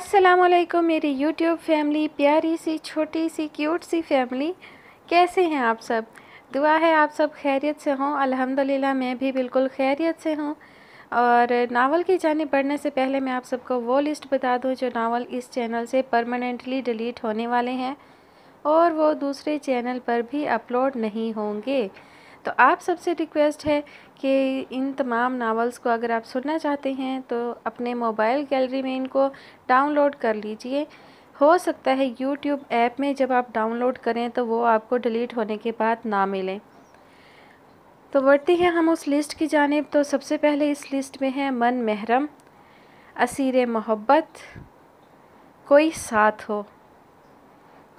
अस्सलाम वालेकुम मेरी यूट्यूब फैमिली प्यारी सी छोटी सी क्यूट सी फैमिली कैसे हैं आप सब दुआ है आप सब खैरियत से हों अल्हम्दुलिल्लाह मैं भी बिल्कुल खैरियत से हूँ और नावल की जानी पढ़ने से पहले मैं आप सबको वो लिस्ट बता दूँ जो नावल इस चैनल से परमानेंटली डिलीट होने वाले हैं और वो दूसरे चैनल पर भी अपलोड नहीं होंगे तो आप सबसे रिक्वेस्ट है कि इन तमाम नावल्स को अगर आप सुनना चाहते हैं तो अपने मोबाइल गैलरी में इनको डाउनलोड कर लीजिए हो सकता है यूट्यूब ऐप में जब आप डाउनलोड करें तो वो आपको डिलीट होने के बाद ना मिलें तो बढ़ते हैं हम उस लिस्ट की जानब तो सबसे पहले इस लिस्ट में है मन महरम असीर मोहब्बत कोई साथ हो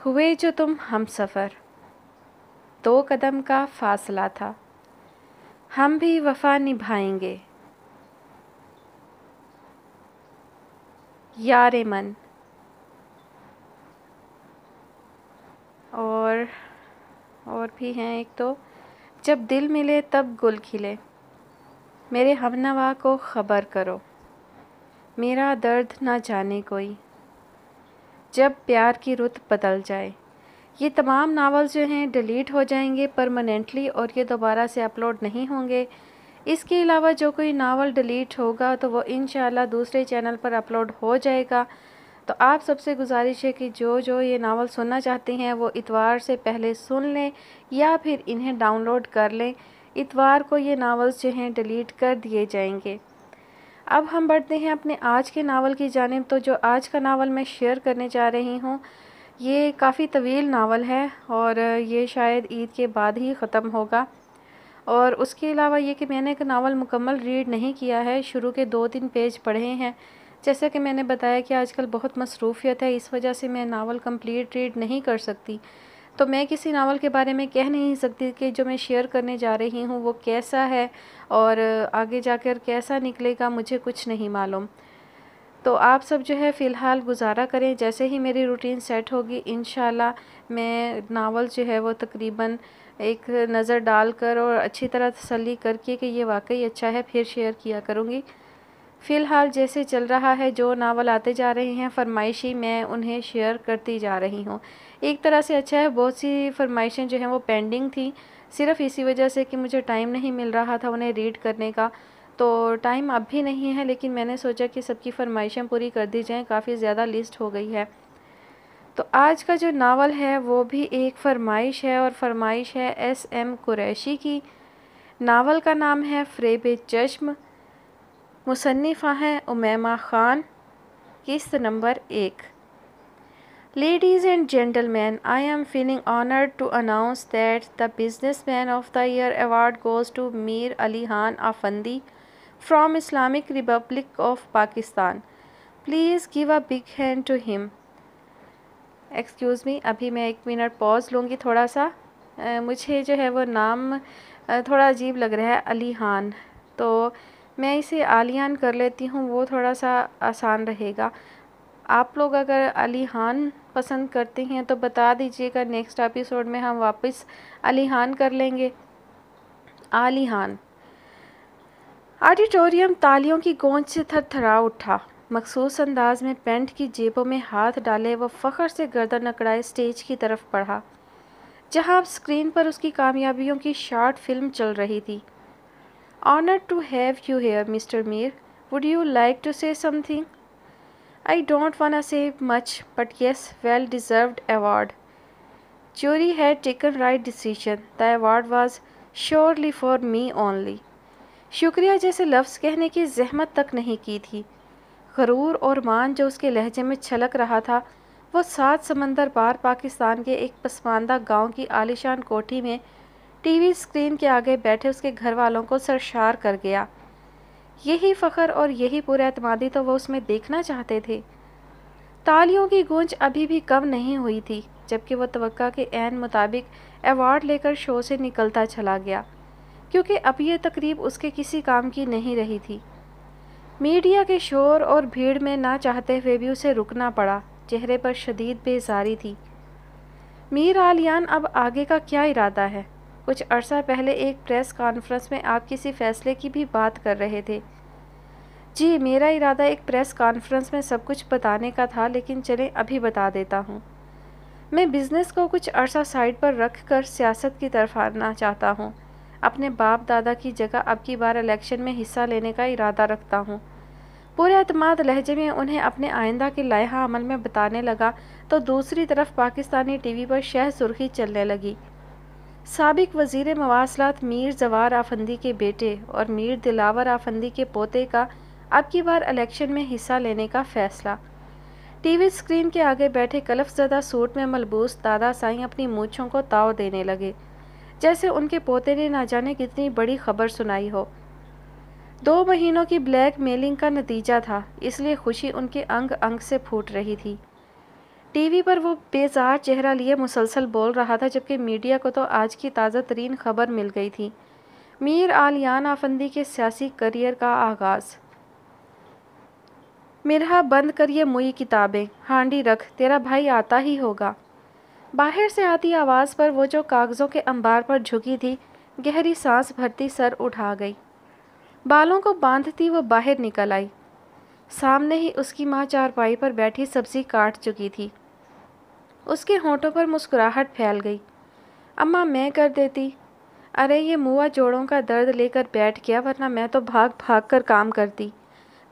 हुए जो तुम हम सफ़र दो कदम का फासला था हम भी वफा निभाएंगे यार मन और और भी हैं एक तो जब दिल मिले तब गुल खिले मेरे हमनवा को ख़बर करो मेरा दर्द ना जाने कोई जब प्यार की रुत बदल जाए ये तमाम नावल्स जो हैं डिलीट हो जाएंगे परमानेंटली और ये दोबारा से अपलोड नहीं होंगे इसके अलावा जो कोई नावल डिलीट होगा तो वो इन दूसरे चैनल पर अपलोड हो जाएगा तो आप सबसे गुजारिश है कि जो जो ये नावल सुनना चाहते हैं वो इतवार से पहले सुन लें या फिर इन्हें डाउनलोड कर लें इतवार को ये नावल्स जो हैं डिलीट कर दिए जाएंगे अब हम बढ़ते हैं अपने आज के नावल की जानब तो जो आज का नावल मैं शेयर करने जा रही हूँ ये काफ़ी तवील नावल है और ये शायद ईद के बाद ही ख़त्म होगा और उसके अलावा ये कि मैंने एक नावल मुकम्मल रीड नहीं किया है शुरू के दो तीन पेज पढ़े हैं जैसे कि मैंने बताया कि आजकल बहुत मसरूफियत है इस वजह से मैं नावल कंप्लीट रीड नहीं कर सकती तो मैं किसी नावल के बारे में कह नहीं सकती कि जो मैं शेयर करने जा रही हूँ वो कैसा है और आगे जाकर कैसा निकलेगा मुझे कुछ नहीं मालूम तो आप सब जो है फ़िलहाल गुजारा करें जैसे ही मेरी रूटीन सेट होगी इन मैं नावल जो है वो तकरीबन एक नज़र डाल कर और अच्छी तरह तसली करके कि ये वाकई अच्छा है फिर शेयर किया करूँगी फ़िलहाल जैसे चल रहा है जो नावल आते जा रहे हैं फरमाइशी मैं उन्हें शेयर करती जा रही हूँ एक तरह से अच्छा है बहुत सी फरमाइशें जो हैं वो पेंडिंग थी सिर्फ़ इसी वजह से कि मुझे टाइम नहीं मिल रहा था उन्हें रीड करने का तो टाइम अब भी नहीं है लेकिन मैंने सोचा कि सबकी फरमाइशें पूरी कर दी जाएँ काफ़ी ज़्यादा लिस्ट हो गई है तो आज का जो नावल है वो भी एक फरमाइश है और फरमाइश है एस एम कुरैशी की नावल का नाम है फ्रेब चश्म मुसन्फ़ा हैं उमैमा ख़ान किस्त नंबर एक Ladies and I am feeling feeling to announce that the businessman of the year award goes to Mir Ali Khan Afandi from Islamic Republic of Pakistan. Please give a big hand to him. Excuse me, अभी मैं एक minute pause लूँगी थोड़ा सा मुझे जो है वो नाम थोड़ा अजीब लग रहा है अलीहान तो मैं इसे आलियान कर लेती हूँ वो थोड़ा सा आसान रहेगा आप लोग अगर अली हान पसंद करते हैं तो बता दीजिएगा नेक्स्ट एपिसोड में हम वापस अली हान कर लेंगे आली हान ऑडिटोरियम तालियों की गोंज से थरथरा उठा मखसूस अंदाज में पेंट की जेबों में हाथ डाले वह फ़खर से गर्दन अकड़ाए स्टेज की तरफ पढ़ा जहां अब स्क्रीन पर उसकी कामयाबियों की शॉर्ट फिल्म चल रही थी honour to have you here mister Mir would you like to say something I don't want say much but yes well deserved award jury had taken right decision the award was surely for me only शुक्रिया जैसे लफ्ज़ कहने की जहमत तक नहीं की थी गरूर और मान जो उसके लहजे में छलक रहा था वो सात समंदर पार पाकिस्तान के एक पसमानदा गांव की आलिशान कोठी में टीवी स्क्रीन के आगे बैठे उसके घर वालों को सरशार कर गया यही फ़खर और यही पुरातमादी तो वह उसमें देखना चाहते थे तालियों की गूंज अभी भी कम नहीं हुई थी जबकि वह तो के एन मुताबिक अवार्ड लेकर शो से निकलता चला गया क्योंकि अब ये तकरीब उसके किसी काम की नहीं रही थी मीडिया के शोर और भीड़ में ना चाहते हुए भी उसे रुकना पड़ा चेहरे पर शदीद बेजारी थी मीर आलियान अब आगे का क्या इरादा है कुछ अरसा पहले एक प्रेस कॉन्फ्रेंस में आप किसी फ़ैसले की भी बात कर रहे थे जी मेरा इरादा एक प्रेस कॉन्फ्रेंस में सब कुछ बताने का था लेकिन चले अभी बता देता हूँ मैं बिज़नेस को कुछ अरसा साइड पर रख कर सियासत की तरफ आना चाहता हूँ अपने बाप दादा की जगह अब की बार इलेक्शन में हिस्सा लेने का इरादा रखता हूँ पूरे अतमाद लहजे में उन्हें अपने आइंदा के लाहा अमल में बताने लगा तो दूसरी तरफ पाकिस्तानी टीवी पर शह सुर्खी चलने लगी सबक वज़ी मवासलात मीर जवार आफंदी के बेटे और मीर दिलावर आफंदी के पोते का अब की बार इलेक्शन में हिस्सा लेने का फ़ैसला टीवी स्क्रीन के आगे बैठे कलफ ज़दा सूट में मलबूस दादा साई अपनी मूछों को ताव देने लगे जैसे उनके पोते ने ना जाने कितनी बड़ी खबर सुनाई हो दो महीनों की ब्लैक मेलिंग का नतीजा था इसलिए खुशी उनके अंग अंग से फूट रही थी टीवी पर वो बेजार चेहरा लिए मुसलसल बोल रहा था जबकि मीडिया को तो आज की ताज़ा तरीन खबर मिल गई थी मीर आलियान आफंदी के सियासी करियर का आगाज़ मिरहा बंद करिए मुई किताबें हांडी रख तेरा भाई आता ही होगा बाहर से आती आवाज़ पर वो जो कागज़ों के अंबार पर झुकी थी गहरी सांस भरती सर उठा गई बालों को बांधती वो बाहर निकल आई सामने ही उसकी माँ चारपाई पर बैठी सब्जी काट चुकी थी उसके होठों पर मुस्कुराहट फैल गई अम्मा मैं कर देती अरे ये मुआ जोड़ों का दर्द लेकर बैठ गया वरना मैं तो भाग भाग कर काम करती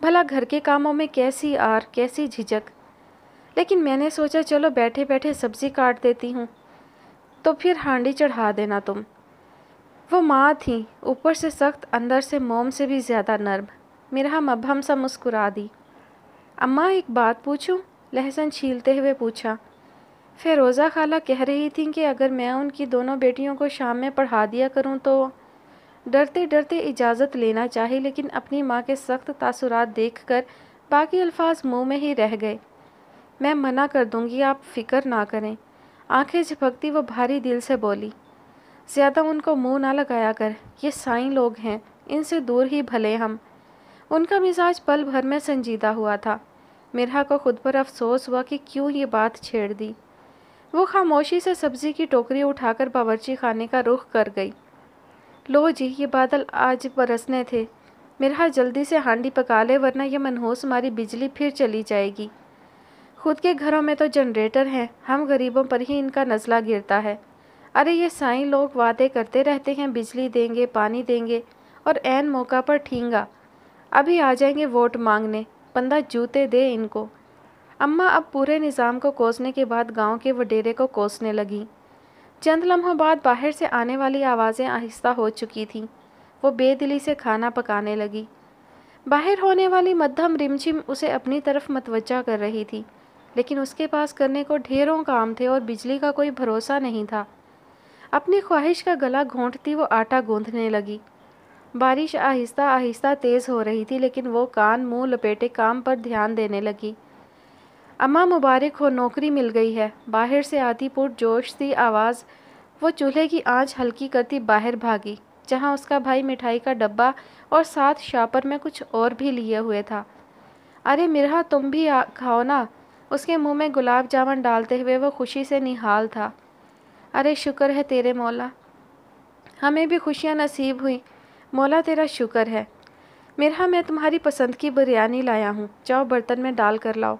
भला घर के कामों में कैसी आर कैसी झिझक लेकिन मैंने सोचा चलो बैठे बैठे सब्ज़ी काट देती हूँ तो फिर हांडी चढ़ा देना तुम वो माँ थी ऊपर से सख्त अंदर से मोम से भी ज़्यादा नर्म मेरा हम सा मुस्कुरा दी अम्मा एक बात पूछूं लहसन छीलते हुए पूछा फिरोज़ा खाला कह रही थी कि अगर मैं उनकी दोनों बेटियों को शाम में पढ़ा दिया करूं तो डरते डरते इजाज़त लेना चाहिए लेकिन अपनी माँ के सख्त तासुरात देख कर बाकी अल्फाज मुँह में ही रह गए मैं मना कर दूंगी आप फिक्र ना करें आंखें झपकती वो भारी दिल से बोली ज़्यादा उनको मुंह ना लगाया कर ये साईं लोग हैं इनसे दूर ही भले हम उनका मिजाज पल भर में संजीदा हुआ था मिरहा को खुद पर अफसोस हुआ कि क्यों ये बात छेड़ दी वो खामोशी से सब्जी की टोकरी उठाकर बावर्ची खाने का रुख कर गई लो जी ये बादल आज बरसने थे मिरहा जल्दी से हांडी पका ले वरना यह मनहूस हमारी बिजली फिर चली जाएगी खुद के घरों में तो जनरेटर हैं हम गरीबों पर ही इनका नज़ला गिरता है अरे ये साईं लोग वादे करते रहते हैं बिजली देंगे पानी देंगे और एन मौका पर ठींगा अभी आ जाएंगे वोट मांगने पंदा जूते दे इनको अम्मा अब पूरे निज़ाम को कोसने के बाद गांव के वडेरे को कोसने लगी चंद लम्हों बाद बाहर से आने वाली आवाज़ें आहिस्ता हो चुकी थीं वो बेदिली से खाना पकाने लगी बाहर होने वाली मध्यम रिमझिम उसे अपनी तरफ मतवजा कर रही थी लेकिन उसके पास करने को ढेरों काम थे और बिजली का कोई भरोसा नहीं था अपनी ख्वाहिश का गला घोंटती वो आटा गूंथने लगी बारिश आहिस्ता आहिस्ता तेज़ हो रही थी लेकिन वो कान मुंह लपेटे काम पर ध्यान देने लगी अम्मा मुबारक हो नौकरी मिल गई है बाहर से आती पुट जोश सी आवाज़ वो चूल्हे की आंच हल्की करती बाहर भागी जहां उसका भाई मिठाई का डब्बा और साथ शापर में कुछ और भी लिए हुए था अरे मिरहा तुम भी खाओ ना उसके मुंह में गुलाब जामुन डालते हुए वो खुशी से निहाल था अरे शुक्र है तेरे मौला हमें भी खुशियाँ नसीब हुई मौला तेरा शुक्र है मेरा मैं तुम्हारी पसंद की बिरयानी लाया हूँ जाओ बर्तन में डाल कर लाओ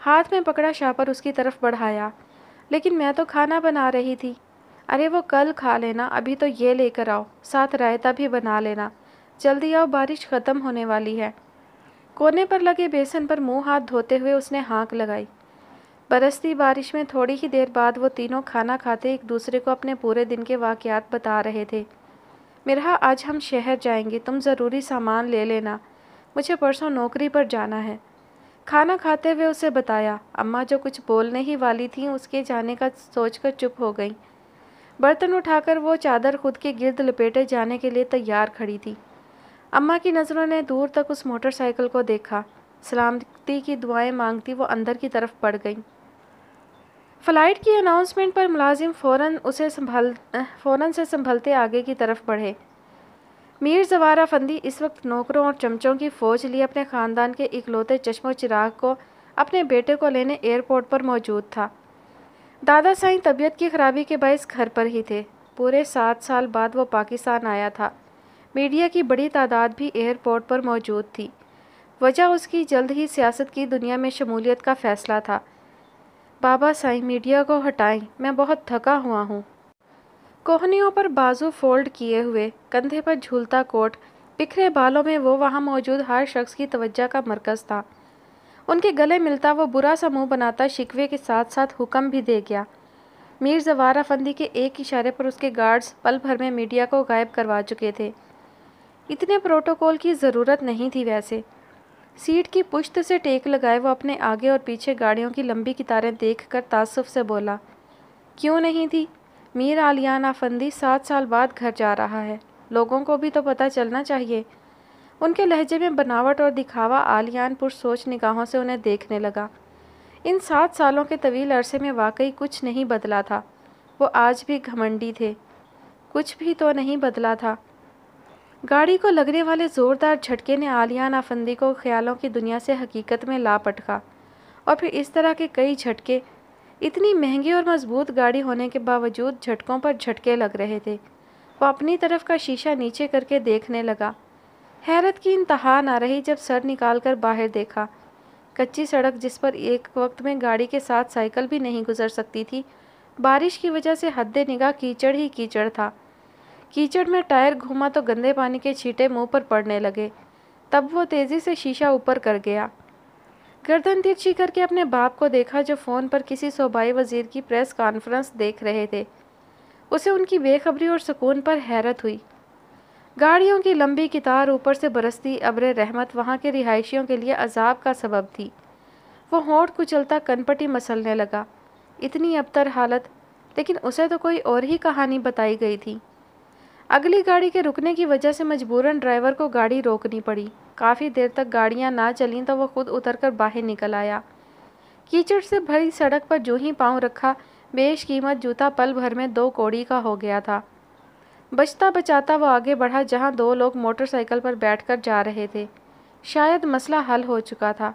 हाथ में पकड़ा शापर उसकी तरफ बढ़ाया लेकिन मैं तो खाना बना रही थी अरे वो कल खा लेना अभी तो ये लेकर आओ साथ रायता भी बना लेना जल्दी आओ बारिश ख़त्म होने वाली है कोने पर लगे बेसन पर मुंह हाथ धोते हुए उसने हाँक लगाई बरसती बारिश में थोड़ी ही देर बाद वो तीनों खाना खाते एक दूसरे को अपने पूरे दिन के वाक़ात बता रहे थे मेरा आज हम शहर जाएंगे तुम ज़रूरी सामान ले लेना मुझे परसों नौकरी पर जाना है खाना खाते हुए उसे बताया अम्मा जो कुछ बोलने ही वाली थीं उसके जाने का सोचकर चुप हो गई बर्तन उठाकर वो चादर खुद के गिर्द लपेटे जाने के लिए तैयार खड़ी थी अम्मा की नज़रों ने दूर तक उस मोटरसाइकिल को देखा सलामती की दुआएं मांगती वो अंदर की तरफ पड़ गई फ़्लाइट की अनाउंसमेंट पर मुलाजिम फ़ौरन उसे संभल फ़ौरन से संभलते आगे की तरफ बढ़े मीर जवारा फंदी इस वक्त नौकरों और चमचों की फ़ौज लिए अपने ख़ानदान के इकलौते चश्मो चिराग को अपने बेटे को लेने एयरपोर्ट पर मौजूद था दादा साईं तबीयत की खराबी के बायस घर पर ही थे पूरे सात साल बाद वो पाकिस्तान आया था मीडिया की बड़ी तादाद भी एयरपोर्ट पर मौजूद थी वजह उसकी जल्द ही सियासत की दुनिया में शमूलियत का फ़ैसला था बाबा साईं मीडिया को हटाएं मैं बहुत थका हुआ हूँ कोहनियों पर बाजू फोल्ड किए हुए कंधे पर झूलता कोट बिखरे बालों में वो वहाँ मौजूद हर शख्स की तवज्जा का मरकज़ था उनके गले मिलता वो बुरा सा मुंह बनाता शिकवे के साथ साथ हुक्म भी दे गया मीर जवारा फंदी के एक इशारे पर उसके गार्ड्स पल भर में मीडिया को गायब करवा चुके थे इतने प्रोटोकॉल की ज़रूरत नहीं थी वैसे सीट की पुश्त से टेक लगाए वो अपने आगे और पीछे गाड़ियों की लंबी कितारें देख कर तासुफ से बोला क्यों नहीं थी मीर आलियान आफंदी सात साल बाद घर जा रहा है लोगों को भी तो पता चलना चाहिए उनके लहजे में बनावट और दिखावा आलियान पुरसोच निगाहों से उन्हें देखने लगा इन सात सालों के तवील अरसे में वाकई कुछ नहीं बदला था वो आज भी घमंडी थे कुछ भी तो नहीं बदला था गाड़ी को लगने वाले ज़ोरदार झटके ने आलिया नाफंदी को ख्यालों की दुनिया से हकीकत में ला पटका और फिर इस तरह के कई झटके इतनी महंगी और मजबूत गाड़ी होने के बावजूद झटकों पर झटके लग रहे थे वह अपनी तरफ का शीशा नीचे करके देखने लगा हैरत की इंतहा ना रही जब सर निकाल कर बाहर देखा कच्ची सड़क जिस पर एक वक्त में गाड़ी के साथ साइकिल भी नहीं गुजर सकती थी बारिश की वजह से हद निगाह कीचड़ ही कीचड़ था कीचड़ में टायर घूमा तो गंदे पानी के छींटे मुंह पर पड़ने लगे तब वो तेज़ी से शीशा ऊपर कर गया गर्दन तिरछी करके अपने बाप को देखा जो फ़ोन पर किसी सूबाई वजीर की प्रेस कॉन्फ्रेंस देख रहे थे उसे उनकी बेखबरी और सुकून पर हैरत हुई गाड़ियों की लंबी कितार ऊपर से बरसती अब्र रहमत वहाँ के रिहायशियों के लिए अजाब का सबब थी वो होठ कुचलता कनपटी मसलने लगा इतनी अबतर हालत लेकिन उसे तो कोई और ही कहानी बताई गई थी अगली गाड़ी के रुकने की वजह से मजबूरन ड्राइवर को गाड़ी रोकनी पड़ी काफ़ी देर तक गाड़ियां ना चलीं तो वह खुद उतरकर बाहर निकल आया कीचड़ से भरी सड़क पर जो ही पाँव रखा बेश कीमत जूता पल भर में दो कोड़ी का हो गया था बचता बचाता वह आगे बढ़ा जहां दो लोग मोटरसाइकिल पर बैठकर जा रहे थे शायद मसला हल हो चुका था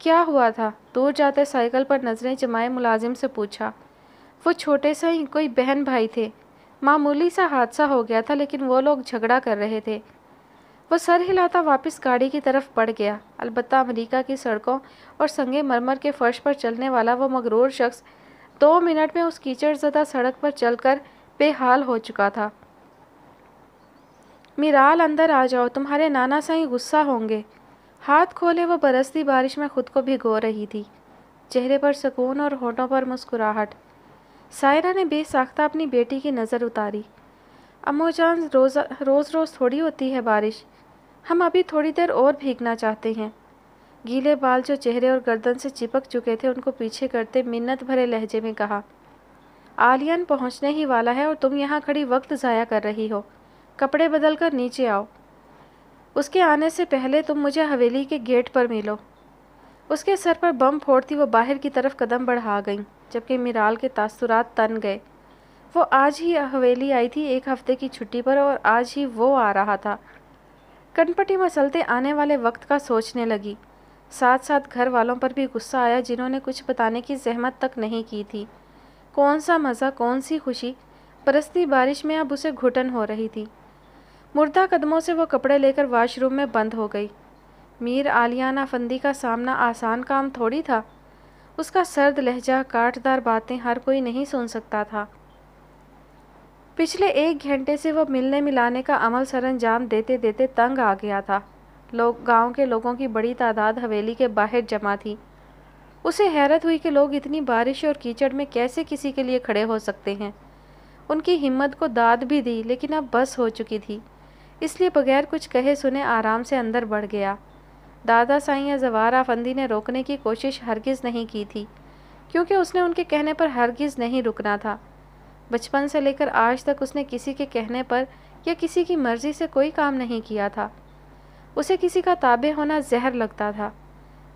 क्या हुआ था दूर जाते साइकिल पर नज़रें जमाए मुलाजिम से पूछा वो छोटे से ही कोई बहन भाई थे मामूली सा हादसा हो गया था लेकिन वो लोग झगड़ा कर रहे थे वो सर हिलाता वापस गाड़ी की तरफ पड़ गया अलबत्त अमेरिका की सड़कों और संगे मरमर के फर्श पर चलने वाला वो मगरूर शख्स दो मिनट में उस कीचड़ ज़दा सड़क पर चलकर बेहाल हो चुका था मिराल अंदर आ जाओ तुम्हारे नाना सा ही गुस्सा होंगे हाथ खोले वो बरसती बारिश में खुद को भिगो रही थी चेहरे पर सुकून और होठों पर मुस्कुराहट सायरा ने बेसाख्ता अपनी बेटी की नज़र उतारी अमो जान रोज़ रोज़ रोज़ थोड़ी होती है बारिश हम अभी थोड़ी देर और भीगना चाहते हैं गीले बाल जो चेहरे और गर्दन से चिपक चुके थे उनको पीछे करते मिन्नत भरे लहजे में कहा आलियन पहुंचने ही वाला है और तुम यहाँ खड़ी वक्त ज़ाया कर रही हो कपड़े बदल कर नीचे आओ उसके आने से पहले तुम मुझे हवेली के गेट पर मिलो उसके सर पर बम फोड़ती वो बाहर की तरफ कदम बढ़ा गईं जबकि मिराल के तासुरात तन गए वो आज ही हवेली आई थी एक हफ्ते की छुट्टी पर और आज ही वो आ रहा था कनपटी मसलते आने वाले वक्त का सोचने लगी साथ साथ घर वालों पर भी गुस्सा आया जिन्होंने कुछ बताने की जहमत तक नहीं की थी कौन सा मज़ा कौन सी खुशी परस्ती बारिश में अब उसे घुटन हो रही थी मुर्दा कदमों से वो कपड़े लेकर वाशरूम में बंद हो गई मीर आलियाना फंदी का सामना आसान काम थोड़ी था उसका सर्द लहजा काटदार बातें हर कोई नहीं सुन सकता था पिछले एक घंटे से वह मिलने मिलाने का अमल सर अंजाम देते देते तंग आ गया था लोग गांव के लोगों की बड़ी तादाद हवेली के बाहर जमा थी उसे हैरत हुई कि लोग इतनी बारिश और कीचड़ में कैसे किसी के लिए खड़े हो सकते हैं उनकी हिम्मत को दाद भी दी लेकिन अब बस हो चुकी थी इसलिए बगैर कुछ कहे सुने आराम से अंदर बढ़ गया दादा साई या जवारा फंदी ने रोकने की कोशिश हरगिज़ नहीं की थी क्योंकि उसने उनके कहने पर हरगिज़ नहीं रुकना था बचपन से लेकर आज तक उसने किसी के कहने पर या किसी की मर्ज़ी से कोई काम नहीं किया था उसे किसी का ताबे होना जहर लगता था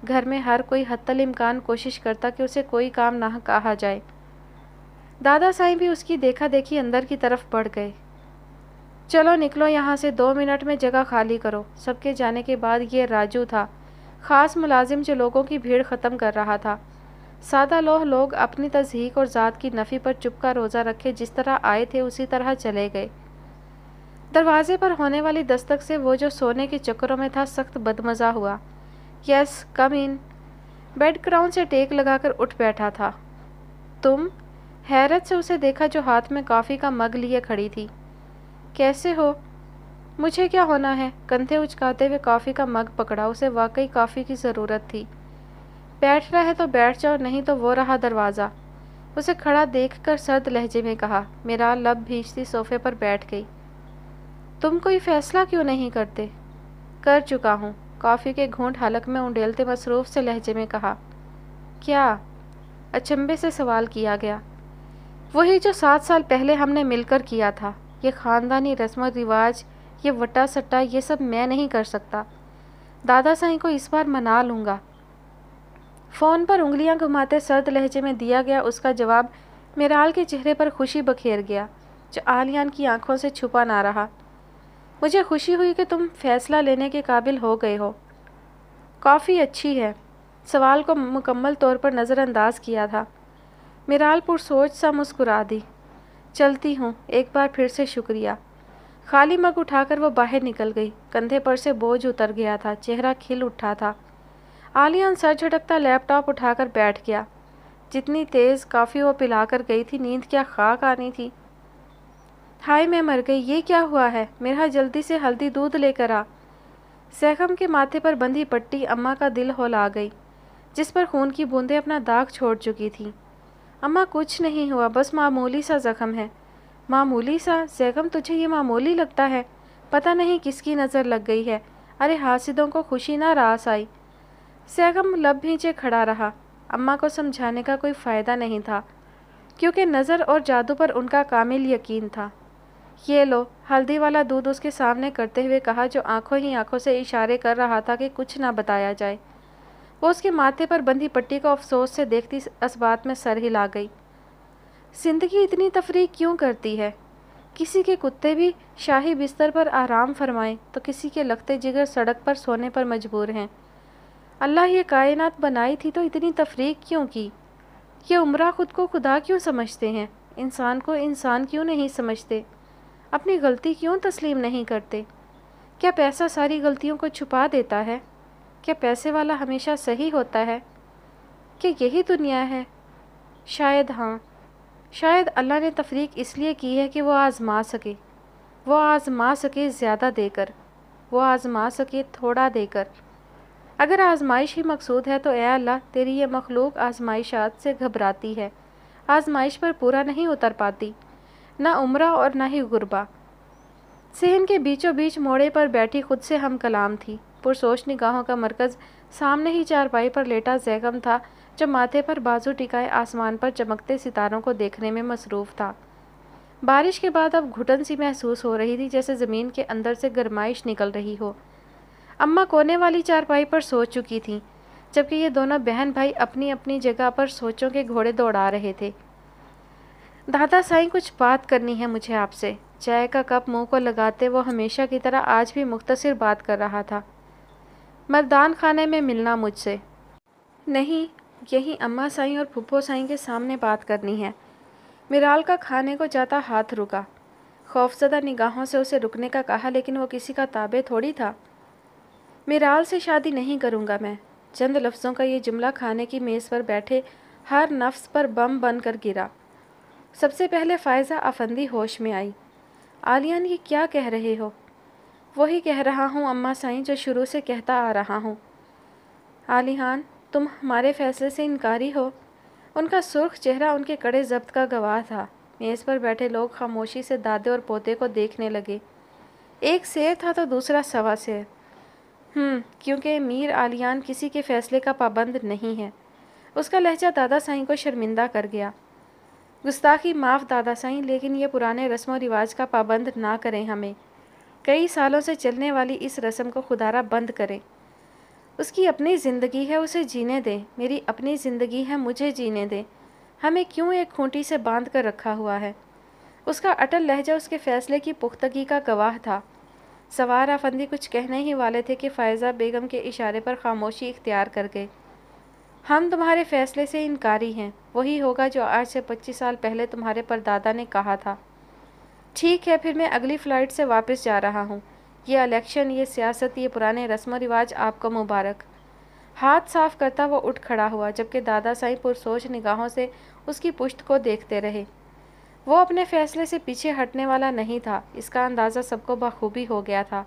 घर में हर कोई हत्तल इम्कान कोशिश करता कि उसे कोई काम ना कहा जाए दादा साई भी उसकी देखा देखी अंदर की तरफ बढ़ गए चलो निकलो यहाँ से दो मिनट में जगह खाली करो सबके जाने के बाद ये राजू था ख़ास मुलाजिम जो लोगों की भीड़ ख़त्म कर रहा था सादा लोह लोग अपनी तजहीक और ज़ात की नफ़ी पर चुपका रोज़ा रखे जिस तरह आए थे उसी तरह चले गए दरवाजे पर होने वाली दस्तक से वो जो सोने के चक्करों में था सख्त बदमज़ा हुआ yes come in bed crown से टेक लगाकर उठ बैठा था तुम हैरत से उसे देखा जो हाथ में कॉफ़ी का मग लिए खड़ी थी कैसे हो मुझे क्या होना है कंधे उचकाते हुए कॉफ़ी का मग पकड़ा उसे वाकई कॉफ़ी की ज़रूरत थी रहा है तो बैठ जाओ नहीं तो वो रहा दरवाज़ा उसे खड़ा देखकर सर्द लहजे में कहा मेरा लब भीजती सोफे पर बैठ गई तुम कोई फ़ैसला क्यों नहीं करते कर चुका हूँ कॉफ़ी के घूंट हलक में उंडेलते मसरूफ़ से लहजे में कहा क्या अचंबे से सवाल किया गया वही जो सात साल पहले हमने मिलकर किया था ये ख़ानदानी रस्म रिवाज ये वटा सट्टा ये सब मैं नहीं कर सकता दादा साई को इस बार मना लूँगा फ़ोन पर उंगलियां घुमाते सर्द लहजे में दिया गया उसका जवाब मेराल के चेहरे पर खुशी बखेर गया जो आलियान की आंखों से छुपा ना रहा मुझे खुशी हुई कि तुम फैसला लेने के काबिल हो गए हो काफ़ी अच्छी है सवाल को मुकम्मल तौर पर नज़रअंदाज किया था मेराल पुरसोच सा मुस्कुरा दी चलती हूँ एक बार फिर से शुक्रिया खाली मग उठाकर वह बाहर निकल गई कंधे पर से बोझ उतर गया था चेहरा खिल उठा था आलियान सर झटकता लैपटॉप उठाकर बैठ गया जितनी तेज़ काफ़ी वो पिलाकर गई थी नींद क्या खाक आनी थी हाय मैं मर गई ये क्या हुआ है मेरा जल्दी से हल्दी दूध लेकर आ सहम के माथे पर बंधी पट्टी अम्मा का दिल हौला आ गई जिस पर खून की बूंदें अपना दाग छोड़ चुकी थी अम्मा कुछ नहीं हुआ बस मामूली सा ज़ख्म है मामूली सा जख्म तुझे ये मामूली लगता है पता नहीं किसकी नज़र लग गई है अरे हासिदों को खुशी ना रास आई सैगम लब भीचे खड़ा रहा अम्मा को समझाने का कोई फ़ायदा नहीं था क्योंकि नज़र और जादू पर उनका कामिल यकीन था ये लो हल्दी वाला दूध उसके सामने करते हुए कहा जो आंखों ही आंखों से इशारे कर रहा था कि कुछ ना बताया जाए वो उसके माथे पर बंधी पट्टी को अफसोस से देखती इस बात में सर हिला गई जिंदगी इतनी तफरी क्यों करती है किसी के कुत्ते भी शाही बिस्तर पर आराम फरमाएं तो किसी के लगते जिगर सड़क पर सोने पर मजबूर हैं अल्लाह ये कायनात बनाई थी तो इतनी तफरीक क्यों की ये उम्र खुद को खुदा क्यों समझते हैं इंसान को इंसान क्यों नहीं समझते अपनी गलती क्यों तस्लीम नहीं करते क्या पैसा सारी गलतियों को छुपा देता है क्या पैसे वाला हमेशा सही होता है क्या यही दुनिया है शायद हाँ शायद अल्लाह ने तफरीक इसलिए की है कि वो आज़मा सके वो आज़मा सके ज़्यादा देकर वो आज़मा सके थोड़ा देकर अगर आजमाइश ही मकसूद है तो ए अल्लाह तेरी ये मखलूक आजमाइशात से घबराती है आजमाइश पर पूरा नहीं उतर पाती ना उम्र और ना ही गुरबा सहन के बीचों बीच मोड़े पर बैठी खुद से हम कलाम थी पुरसोश निगाहों का मरकज सामने ही चारपाई पर लेटा जैगम था जो माथे पर बाजू टिकाए आसमान पर चमकते सितारों को देखने में मसरूफ था बारिश के बाद अब घुटन सी महसूस हो रही थी जैसे ज़मीन के अंदर से गर्माइश निकल रही हो अम्मा कोने वाली चारपाई पर सो चुकी थीं जबकि ये दोनों बहन भाई अपनी अपनी जगह पर सोचों के घोड़े दौड़ा रहे थे दादा साईं कुछ बात करनी है मुझे आपसे चाय का कप मुंह को लगाते वो हमेशा की तरह आज भी मुख्तसर बात कर रहा था मर्दान खाने में मिलना मुझसे नहीं यही अम्मा साईं और फुप्पो साईं के सामने बात करनी है मिराल का खाने को जाता हाथ रुका खौफजदा निगाहों से उसे रुकने का कहा लेकिन वो किसी का ताबे थोड़ी था मिराल से शादी नहीं करूँगा मैं चंद लफ्ज़ों का ये जुमला खाने की मेज़ पर बैठे हर नफ्स पर बम बन कर गिरा सबसे पहले फ़ायज़ा अफंदी होश में आई आलियान ये क्या कह रहे हो वही कह रहा हूँ अम्मा साईं जो शुरू से कहता आ रहा हूँ आलिहान तुम हमारे फैसले से इनकारी हो उनका सुर्ख चेहरा उनके कड़े जब्त का गवाह था मेज़ पर बैठे लोग खामोशी से दादे और पोते को देखने लगे एक शेर था तो दूसरा सवा शेर हम्म, क्योंकि मीर आलियान किसी के फैसले का पाबंद नहीं है उसका लहजा दादा साईं को शर्मिंदा कर गया गुस्ताखी माफ़ दादा साईं लेकिन ये पुराने रस्म व रिवाज का पाबंद ना करें हमें कई सालों से चलने वाली इस रस्म को खुदारा बंद करें उसकी अपनी ज़िंदगी है उसे जीने दें मेरी अपनी ज़िंदगी है मुझे जीने दें हमें क्यों एक खूंटी से बांध कर रखा हुआ है उसका अटल लहजा उसके फैसले की पुख्तगी का गवाह था सवार आफंदी कुछ कहने ही वाले थे कि फ़ायज़ा बेगम के इशारे पर खामोशी इख्तियार कर गए हम तुम्हारे फ़ैसले से इनकारी हैं वही होगा जो आज से पच्चीस साल पहले तुम्हारे परदादा ने कहा था ठीक है फिर मैं अगली फ़्लाइट से वापस जा रहा हूँ ये इलेक्शन ये सियासत ये पुराने रस्म रिवाज आपको मुबारक हाथ साफ करता वो उठ खड़ा हुआ जबकि दादा साई पुरसोच निगाहों से उसकी पुश्त को देखते रहे वो अपने फैसले से पीछे हटने वाला नहीं था इसका अंदाज़ा सबको बखूबी हो गया था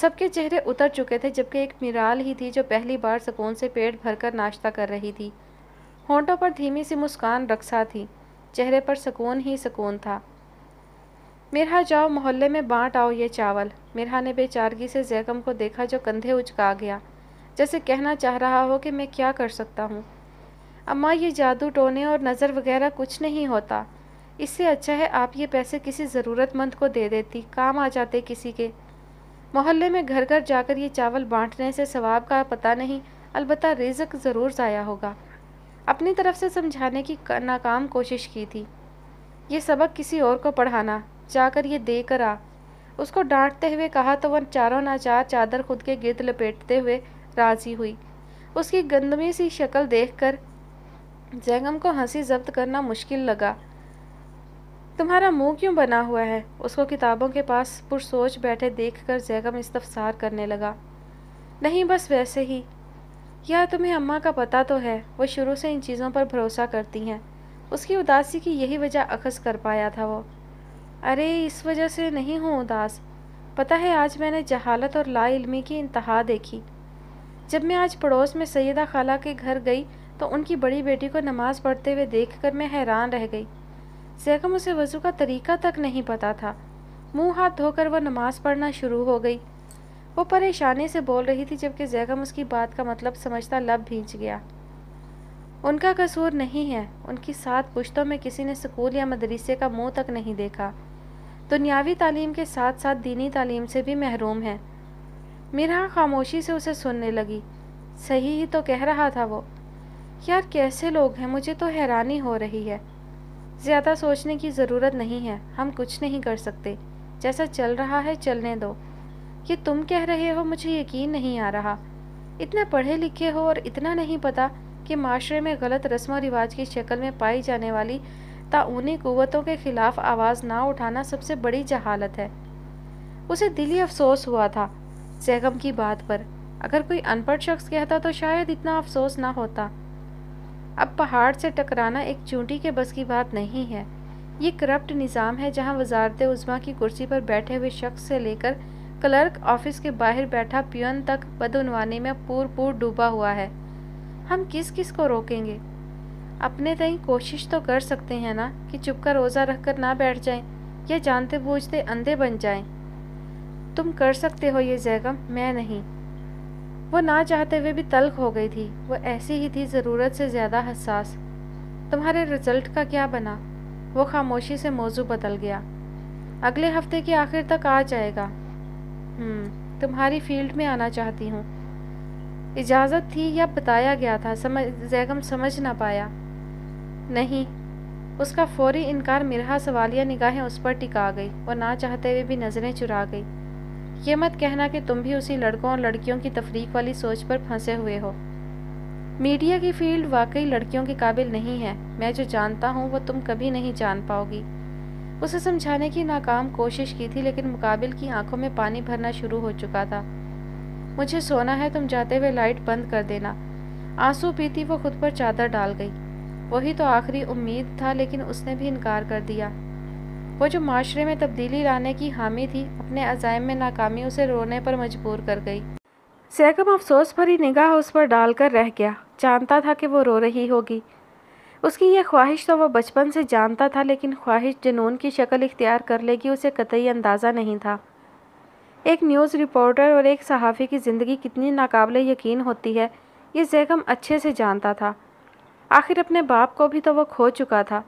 सबके चेहरे उतर चुके थे जबकि एक मिराल ही थी जो पहली बार सुकून से पेट भरकर नाश्ता कर रही थी होंठों पर धीमी सी मुस्कान रक्सा थी चेहरे पर सुकून ही सुकून था मेरा जाओ मोहल्ले में बांट आओ ये चावल मेरा ने बेचारगी से जैकम को देखा जो कंधे उचका गया जैसे कहना चाह रहा हो कि मैं क्या कर सकता हूँ अम्मा ये जादू टोने और नज़र वगैरह कुछ नहीं होता इससे अच्छा है आप ये पैसे किसी ज़रूरतमंद को दे देती काम आ जाते किसी के मोहल्ले में घर घर जाकर ये चावल बांटने से सवाब का पता नहीं अलबत् रिजक ज़रूर ज़ाया होगा अपनी तरफ से समझाने की नाकाम कोशिश की थी ये सबक किसी और को पढ़ाना जाकर ये देकर आ उसको डांटते हुए कहा तो वह चारों नाचार चादर खुद के गिर्द लपेटते हुए राजी हुई उसकी गंदमी सी शक्ल देखकर जैगम को हंसी जब्त करना मुश्किल लगा तुम्हारा मुंह क्यों बना हुआ है उसको किताबों के पास पुरसोच बैठे देखकर जैगम इस्तफसार करने लगा नहीं बस वैसे ही यह तुम्हें अम्मा का पता तो है वो शुरू से इन चीज़ों पर भरोसा करती हैं उसकी उदासी की यही वजह अखज कर पाया था वो अरे इस वजह से नहीं हूँ उदास पता है आज मैंने जहालत और ला इलमी की इंतहा देखी जब मैं आज पड़ोस में सैदा खाला के घर गई तो उनकी बड़ी बेटी को नमाज़ पढ़ते हुए कर मैं हैरान रह गई सैकम उसे वज़ू का तरीका तक नहीं पता था मुंह हाथ धोकर वह नमाज़ पढ़ना शुरू हो गई वो परेशानी से बोल रही थी जबकि जैगम उसकी बात का मतलब समझता लब भींच गया उनका कसूर नहीं है उनकी सात पुश्तों में किसी ने स्कूल या मदरसे का मुंह तक नहीं देखा दुनियावी तालीम के साथ साथ दीनी तालीम से भी महरूम है मीरा खामोशी से उसे सुनने लगी सही ही तो कह रहा था वो यार कैसे लोग हैं मुझे तो हैरानी हो रही है ज़्यादा सोचने की ज़रूरत नहीं है हम कुछ नहीं कर सकते जैसा चल रहा है चलने दो ये तुम कह रहे हो मुझे यकीन नहीं आ रहा इतने पढ़े लिखे हो और इतना नहीं पता कि माशरे में गलत रस्म व रिवाज की शक्ल में पाई जाने वाली ताउनी क़वतों के ख़िलाफ़ आवाज़ ना उठाना सबसे बड़ी जहालत है उसे दिली अफसोस हुआ था सैगम की बात पर अगर कोई अनपढ़ शख्स कहता तो शायद इतना अफसोस ना होता अब पहाड़ से टकराना एक चूंटी के बस की बात नहीं है ये करप्ट निज़ाम है जहाँ वजारत उज़मा की कुर्सी पर बैठे हुए शख्स से लेकर क्लर्क ऑफिस के बाहर बैठा पियन तक बदनवानी में पूर पूर डूबा हुआ है हम किस किस को रोकेंगे अपने तय कोशिश तो कर सकते हैं ना कि चुप कर रोज़ा रख कर ना बैठ जाएं या जानते बूझते अंधे बन जाएं। तुम कर सकते हो ये जैगम मैं नहीं वो ना चाहते हुए भी तलख हो गई थी वो ऐसी ही थी ज़रूरत से ज़्यादा हसास तुम्हारे रिज़ल्ट का क्या बना वो खामोशी से मौजू बदल गया अगले हफ्ते के आखिर तक आ जाएगा हम्म, तुम्हारी फील्ड में आना चाहती हूँ इजाज़त थी या बताया गया था समझ जैगम समझ ना पाया नहीं उसका फौरी इनकार मिरहा सवालिया निगाहें उस पर टिका गई और ना चाहते हुए भी नज़रें चुरा गई ये मत कहना कि तुम भी उसी लड़कों और लड़कियों की तफरीक वाली सोच पर फंसे हुए हो मीडिया की फील्ड वाकई लड़कियों के काबिल नहीं है मैं जो जानता हूँ वो तुम कभी नहीं जान पाओगी उसे समझाने की नाकाम कोशिश की थी लेकिन मुकाबिल की आंखों में पानी भरना शुरू हो चुका था मुझे सोना है तुम जाते हुए लाइट बंद कर देना आंसू पीती वो खुद पर चादर डाल गई वही तो आखिरी उम्मीद था लेकिन उसने भी इनकार कर दिया वो जो माशरे में तब्दीली लाने की हामी थी अपने अजायम में नाकामी उसे रोने पर मजबूर कर गई सैकम अफसोस भरी निगाह उस पर डालकर रह गया जानता था कि वो रो रही होगी उसकी यह ख्वाहिश तो वह बचपन से जानता था लेकिन ख्वाहिश जुनून की शक्ल इख्तियार कर लेगी उसे कतई अंदाज़ा नहीं था एक न्यूज़ रिपोर्टर और एक सहाफ़ी की ज़िंदगी कितनी नाकबले यकीन होती है ये जैकम अच्छे से जानता था आखिर अपने बाप को भी तो वह खो चुका था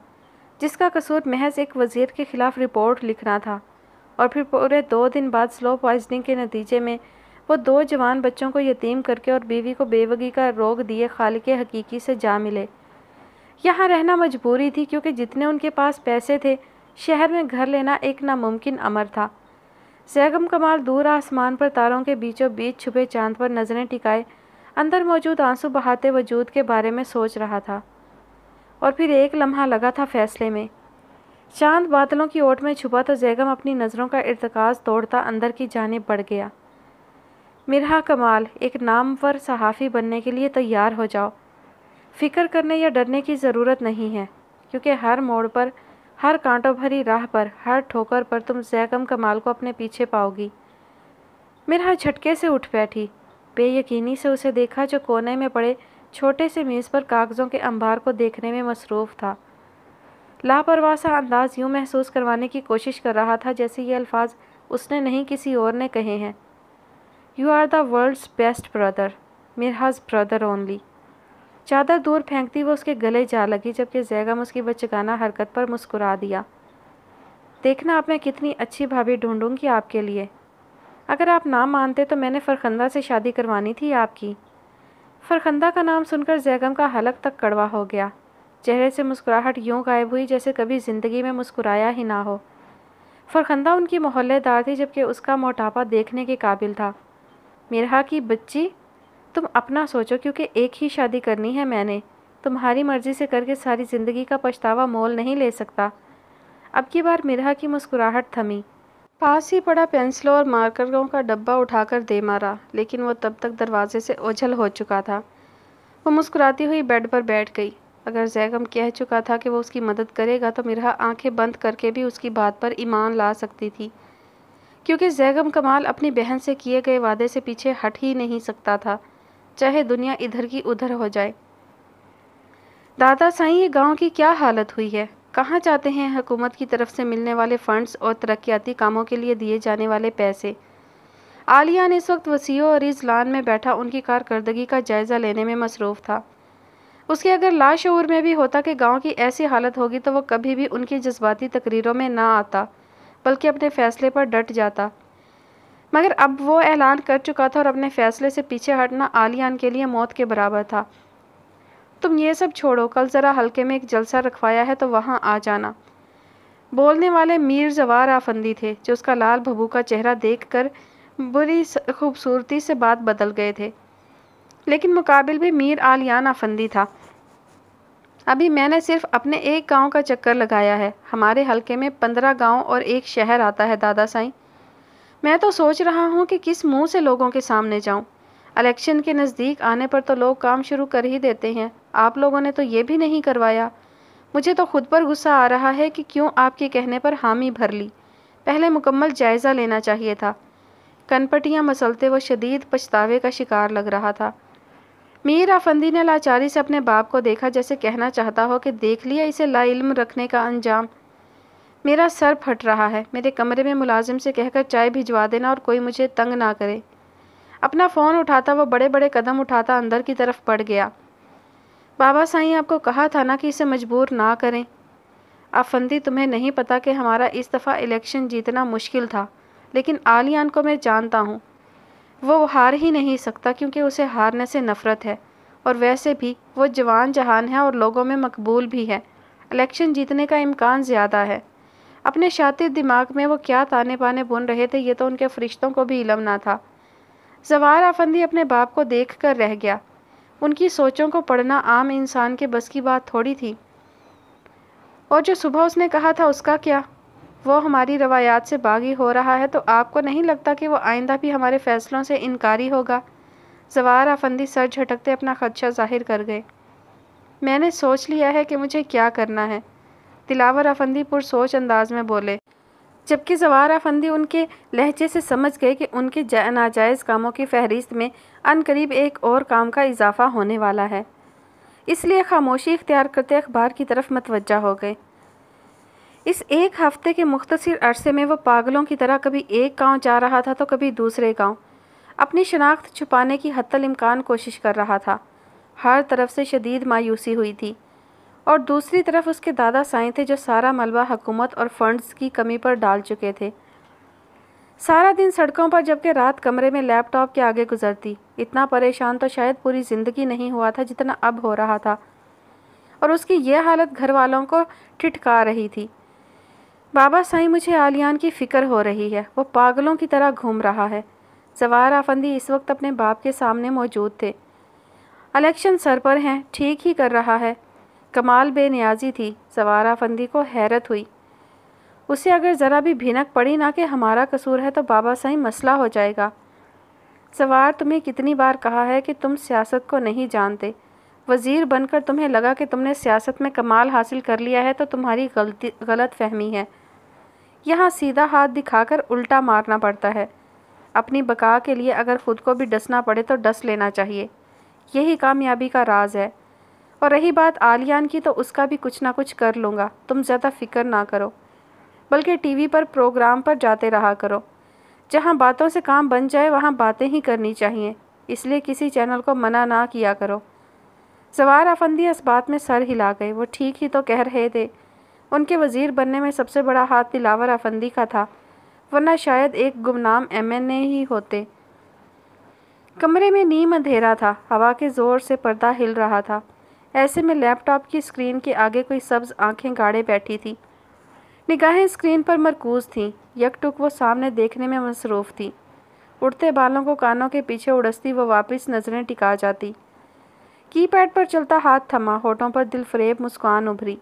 जिसका कसूर महज एक वज़ीर के ख़िलाफ़ रिपोर्ट लिखना था और फिर पूरे दो दिन बाद स्लो पॉइजनिंग के नतीजे में वो दो जवान बच्चों को यतीम करके और बीवी को बेवगी का रोग दिए खाल के हकीकी से जा मिले यहाँ रहना मजबूरी थी क्योंकि जितने उनके पास पैसे थे शहर में घर लेना एक नामुमकिन अमर था सैगम कमाल दूर आसमान पर तारों के बीचों बीच छुपे चांद पर नज़रें टिकाए अंदर मौजूद आंसू बहाते वजूद के बारे में सोच रहा था और फिर एक लम्हा लगा था फैसले में चांद बादलों की ओट में छुपा तो जैगम अपनी नज़रों का इरतकाज तोड़ता अंदर की जानेब बढ़ गया मिरहा कमाल एक नामवर सहाफ़ी बनने के लिए तैयार तो हो जाओ फ़िक्र करने या डरने की ज़रूरत नहीं है क्योंकि हर मोड़ पर हर कांटों भरी राह पर हर ठोकर पर तुम जैगम कमाल को अपने पीछे पाओगी मिरहा झटके से उठ बैठी बेयकीनी से उसे देखा जो कोने में पड़े छोटे से मेज़ पर कागज़ों के अंबार को देखने में मसरूफ़ था लापरवाह सा अंदाज़ यूँ महसूस करवाने की कोशिश कर रहा था जैसे ये अल्फाज उसने नहीं किसी और ने कहे हैं you are the world's best brother हज ब्रदर ओनली चादर दूर फेंकती वो उसके गले जा लगी जबकि जैगम उसकी बचकाना हरकत पर मुस्कुरा दिया देखना आप मैं कितनी अच्छी भाभी ढूंढूंगी आपके लिए अगर आप ना मानते तो मैंने फ़रखंदा से शादी करवानी थी आपकी फ़रखंदा का नाम सुनकर जैगम का हलक तक कड़वा हो गया चेहरे से मुस्कुराहट यूं गायब हुई जैसे कभी ज़िंदगी में मुस्कुराया ही ना हो फ़रखंदा उनकी मोहल्लेदार थी जबकि उसका मोटापा देखने के काबिल था मेरहा की बच्ची तुम अपना सोचो क्योंकि एक ही शादी करनी है मैंने तुम्हारी मर्ज़ी से करके सारी ज़िंदगी का पछतावा मोल नहीं ले सकता अब की बार मिरहा की मुस्कुराहट थमी पास ही पड़ा पेंसिलों और मार्करों का डब्बा उठाकर दे मारा लेकिन वो तब तक दरवाजे से ओझल हो चुका था वो मुस्कुराती हुई बेड पर बैठ गई अगर जैगम कह चुका था कि वो उसकी मदद करेगा तो मिरहा आंखें बंद करके भी उसकी बात पर ईमान ला सकती थी क्योंकि जैगम कमाल अपनी बहन से किए गए वादे से पीछे हट ही नहीं सकता था चाहे दुनिया इधर की उधर हो जाए दादा साई ये गांव की क्या हालत हुई है कहाँ जाते हैं हकूमत की तरफ से मिलने वाले फ़ंड्स और तरक्याती कामों के लिए दिए जाने वाले पैसे आलिया ने इस वक्त वसीओ और इजलान में बैठा उनकी कारकर्दगी का जायज़ा लेने में मसरूफ़ था उसके अगर लाशूर में भी होता कि गांव की ऐसी हालत होगी तो वो कभी भी उनकी जज्बाती तकरीरों में ना आता बल्कि अपने फ़ैसले पर डट जाता मगर अब वो ऐलान कर चुका था और अपने फ़ैसले से पीछे हटना आलियान के लिए मौत के बराबर था तुम ये सब छोड़ो कल ज़रा हल्के में एक जलसा रखवाया है तो वहाँ आ जाना बोलने वाले मीर जवार आफंदी थे जो उसका लाल भबू का चेहरा देख कर बुरी खूबसूरती से बात बदल गए थे लेकिन मुकाबिल भी मीर आलियान आफंदी था अभी मैंने सिर्फ अपने एक गांव का चक्कर लगाया है हमारे हलके में पंद्रह गांव और एक शहर आता है दादा साईं मैं तो सोच रहा हूँ कि किस मुंह से लोगों के सामने जाऊँ इलेक्शन के नज़दीक आने पर तो लोग काम शुरू कर ही देते हैं आप लोगों ने तो ये भी नहीं करवाया मुझे तो खुद पर गुस्सा आ रहा है कि क्यों आपके कहने पर हामी भर ली पहले मुकम्मल जायज़ा लेना चाहिए था कनपटियाँ मसलते व शदीद पछतावे का शिकार लग रहा था मीर आफंदी ने लाचारी से अपने बाप को देखा जैसे कहना चाहता हो कि देख लिया इसे लाइल्म रखने का अंजाम मेरा सर फट रहा है मेरे कमरे में मुलाजिम से कहकर चाय भिजवा देना और कोई मुझे तंग ना करे अपना फ़ोन उठाता वह बड़े बड़े कदम उठाता अंदर की तरफ पड़ गया बाबा साईं आपको कहा था ना कि इसे मजबूर ना करें आफंदी तुम्हें नहीं पता कि हमारा इस दफ़ा इलेक्शन जीतना मुश्किल था लेकिन आलियान को मैं जानता हूँ वो हार ही नहीं सकता क्योंकि उसे हारने से नफ़रत है और वैसे भी वो जवान जहान है और लोगों में मकबूल भी है इलेक्शन जीतने का इम्कान ज़्यादा है अपने शातिर दिमाग में वो क्या ताने पाने बुन रहे थे ये तो उनके फरिश्तों को भी इलम ना था जवार आफंदी अपने बाप को देख कर रह गया उनकी सोचों को पढ़ना आम इंसान के बस की बात थोड़ी थी और जो सुबह उसने कहा था उसका क्या वो हमारी रवायात से बागी हो रहा है तो आपको नहीं लगता कि वो आइंदा भी हमारे फ़ैसलों से इनकारी होगा जवार आफंदी सर झटकते अपना खदशा जाहिर कर गए मैंने सोच लिया है कि मुझे क्या करना है दिलावर अफंदी पुर सोच अंदाज में बोले जबकि जवार फंदी उनके लहजे से समझ गए कि उनके नाजायज़ कामों की फहरिस्त में अनकरीब एक और काम का इजाफा होने वाला है इसलिए खामोशी इख्तियार करते अखबार की तरफ मतवजा हो गए इस एक हफ्ते के मुख्तर अरसे में वह पागलों की तरह कभी एक गाँव जा रहा था तो कभी दूसरे गाँव अपनी शनाख्त छुपाने की हतल इम्कान कोशिश कर रहा था हर तरफ से शदीद मायूसी हुई थी और दूसरी तरफ उसके दादा साईं थे जो सारा मलबा हुकूमत और फंड्स की कमी पर डाल चुके थे सारा दिन सड़कों पर जबकि रात कमरे में लैपटॉप के आगे गुजरती इतना परेशान तो शायद पूरी ज़िंदगी नहीं हुआ था जितना अब हो रहा था और उसकी यह हालत घर वालों को ठिठका रही थी बाबा साईं मुझे आलियान की फ़िक्र हो रही है वो पागलों की तरह घूम रहा है जवार आफंदी इस वक्त अपने बाप के सामने मौजूद थे इलेक्शन सर पर हैं ठीक ही कर रहा है कमाल बेनियाजी थी सवारा फंदी को हैरत हुई उसे अगर ज़रा भी भिनक पड़ी ना कि हमारा कसूर है तो बाबा साई मसला हो जाएगा सवार तुम्हें कितनी बार कहा है कि तुम सियासत को नहीं जानते वज़ीर बनकर तुम्हें लगा कि तुमने सियासत में कमाल हासिल कर लिया है तो तुम्हारी गलती गलत फहमी है यहाँ सीधा हाथ दिखाकर उल्टा मारना पड़ता है अपनी बका के लिए अगर ख़ुद को भी डसना पड़े तो डस लेना चाहिए यही कामयाबी का राज है और रही बात आलियान की तो उसका भी कुछ ना कुछ कर लूँगा तुम ज़्यादा फ़िक्र ना करो बल्कि टीवी पर प्रोग्राम पर जाते रहा करो जहाँ बातों से काम बन जाए वहाँ बातें ही करनी चाहिए इसलिए किसी चैनल को मना ना किया करो जवार अफंदी इस बात में सर हिला गए वो ठीक ही तो कह रहे थे उनके वज़ीर बनने में सबसे बड़ा हाथ दिलावर अफंदी का था वरना शायद एक गुमनाम एमएनए ही होते कमरे में नीम अंधेरा था हवा के ज़ोर से पर्दा हिल रहा था ऐसे में लैपटॉप की स्क्रीन के आगे कोई सब्ज़ आंखें गाड़े बैठी थी निगाहें स्क्रीन पर मरकूज थीं यकटुक वो सामने देखने में मसरूफ़ थी उड़ते बालों को कानों के पीछे उड़सती वो वापस नज़रें टिका जाती कीपैड पर चलता हाथ थमा होठों पर दिलफरेब मुस्कान उभरी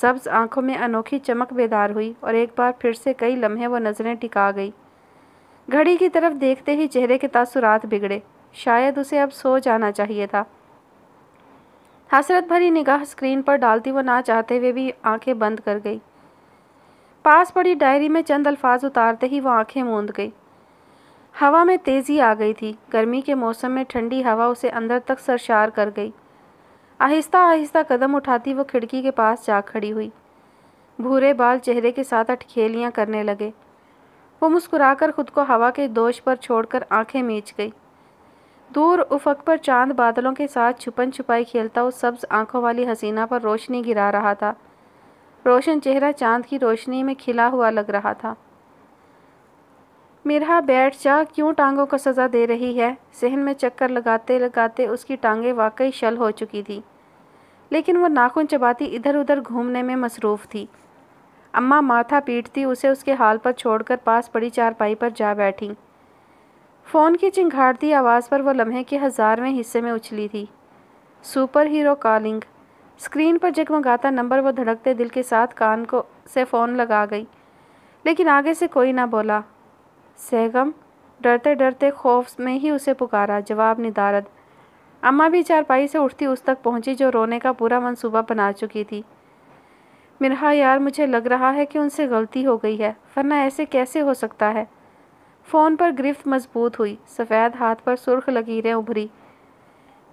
सब्ज़ आंखों में अनोखी चमक बेदार हुई और एक बार फिर से कई लम्हे वो नज़रें टिका गई घड़ी की तरफ देखते ही चेहरे के तासुरात बिगड़े शायद उसे अब सो जाना चाहिए था हसरत भरी निगाह स्क्रीन पर डालती वो ना चाहते हुए भी आंखें बंद कर गई पास पड़ी डायरी में चंद अल्फाज उतारते ही वो आंखें मूंद गई हवा में तेज़ी आ गई थी गर्मी के मौसम में ठंडी हवा उसे अंदर तक सरशार कर गई आहिस्ता आहिस्ता कदम उठाती वो खिड़की के पास जा खड़ी हुई भूरे बाल चेहरे के साथ अटखेलियाँ करने लगे वो मुस्कुराकर खुद को हवा के दोष पर छोड़कर आंखें मीच गई दूर उफक पर चांद बादलों के साथ छुपन छुपाई खेलता उस सब्ज आंखों वाली हसीना पर रोशनी गिरा रहा था रोशन चेहरा चांद की रोशनी में खिला हुआ लग रहा था मिरहा बैठ जा क्यों टांगों को सज़ा दे रही है सहन में चक्कर लगाते लगाते उसकी टांगें वाकई शल हो चुकी थी लेकिन वह नाखून चबाती इधर उधर घूमने में मसरूफ़ थी अम्मा माथा पीटती उसे उसके हाल पर छोड़कर पास पड़ी चारपाई पर जा बैठी फ़ोन की चिंघाड़ती आवाज़ पर वो लम्हे के हज़ारवें हिस्से में उछली थी सुपर हीरो कॉलिंग स्क्रीन पर जगमगाता नंबर वो धड़कते दिल के साथ कान को से फ़ोन लगा गई लेकिन आगे से कोई ना बोला सहगम डरते डरते खौफ में ही उसे पुकारा जवाब निदारद अम्मा भी चारपाई से उठती उस तक पहुंची जो रोने का पूरा मंसूबा बना चुकी थी मिरा यार मुझे लग रहा है कि उनसे गलती हो गई है वरना ऐसे कैसे हो सकता है फ़ोन पर गिरफ्त मजबूत हुई सफ़ेद हाथ पर सुर्ख लकीरें उभरी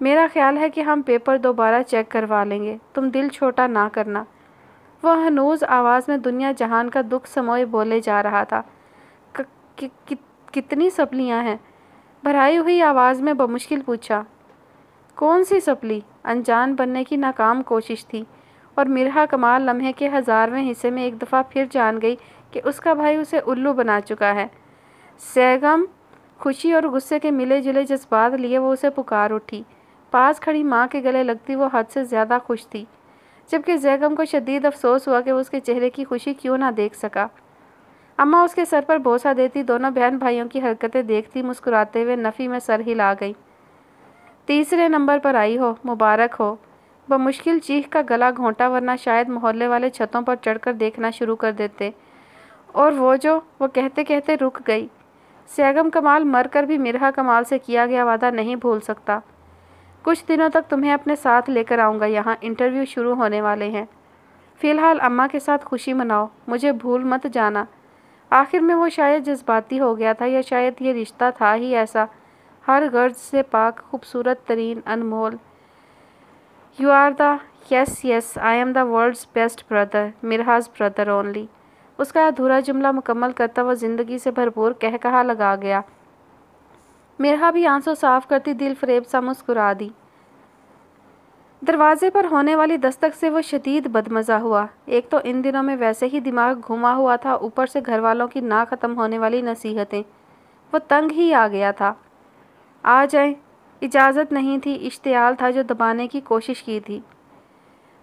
मेरा ख्याल है कि हम पेपर दोबारा चेक करवा लेंगे तुम दिल छोटा ना करना वह हनूज आवाज़ में दुनिया जहान का दुख समोए बोले जा रहा था कि, कि, कि, कितनी सपलियाँ हैं भराई हुई आवाज़ में बमुश्किल पूछा कौन सी सपली अनजान बनने की नाकाम कोशिश थी और मिरहा कमाल लम्हे के हज़ारवें हिस्से में एक दफ़ा फिर जान गई कि उसका भाई उसे उल्लू बना चुका है सैगम खुशी और गुस्से के मिले जुले जज्बात लिए वो उसे पुकार उठी पास खड़ी माँ के गले लगती वो हद से ज़्यादा खुश थी जबकि जैगम को शदीद अफसोस हुआ कि वो उसके चेहरे की खुशी क्यों ना देख सका अम्मा उसके सर पर भोसा देती दोनों बहन भाइयों की हरकतें देखती मुस्कुराते हुए नफ़ी में सर हिला गई तीसरे नंबर पर आई हो मुबारक हो बमुश्किल चीख का गला घोंटा वरना शायद मोहल्ले वाले छतों पर चढ़कर देखना शुरू कर देते और वो जो वो कहते कहते रुक गई सैगम कमाल मरकर भी मिरहा कमाल से किया गया वादा नहीं भूल सकता कुछ दिनों तक तुम्हें अपने साथ लेकर आऊँगा यहाँ इंटरव्यू शुरू होने वाले हैं फ़िलहाल अम्मा के साथ खुशी मनाओ मुझे भूल मत जाना आखिर में वो शायद जज्बाती हो गया था या शायद ये रिश्ता था ही ऐसा हर गर्ज से पाक खूबसूरत तरीन अनमोल you are the yes yes I am the world's best brother Mirhaj brother only उसका अधूरा जुमला मुकम्मल करता वह ज़िंदगी से भरपूर कह कहा लगा गया मेरा भी आंसू साफ करती दिल फरेब सा मुस्कुरा दी दरवाजे पर होने वाली दस्तक से वो शदीद बदमज़ा हुआ एक तो इन दिनों में वैसे ही दिमाग घुमा हुआ था ऊपर से घर वालों की ना ख़त्म होने वाली नसीहतें वो तंग ही आ गया था आ जाए इजाज़त नहीं थी इश्तियाल था जो दबाने की कोशिश की थी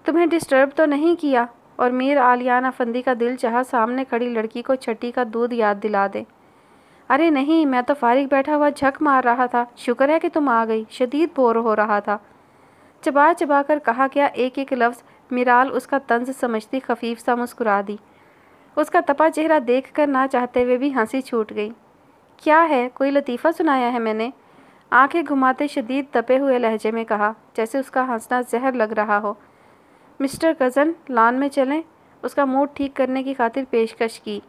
तुम्हें डिस्टर्ब तो नहीं किया और मीर आलियान अफंदी का दिल चाह सामने खड़ी लड़की को छठी का दूध याद दिला दे अरे नहीं मैं तो फारिग बैठा हुआ झक मार रहा था शुक्र है कि तुम आ गई शदीद बोर हो रहा था चबा चबा कर कहा गया एक एक लफ्ज़ मिराल उसका तंज समझती खफीफ सा मुस्कुरा दी उसका तपा चेहरा देख कर ना चाहते हुए भी हंसी छूट गई क्या है कोई लतीफ़ा सुनाया है मैंने आंखें घुमाते शदीद तपे हुए लहजे में कहा जैसे उसका हंसना जहर लग रहा हो मिस्टर कज़न लान में चलें उसका मूड ठीक करने की खातिर पेशकश की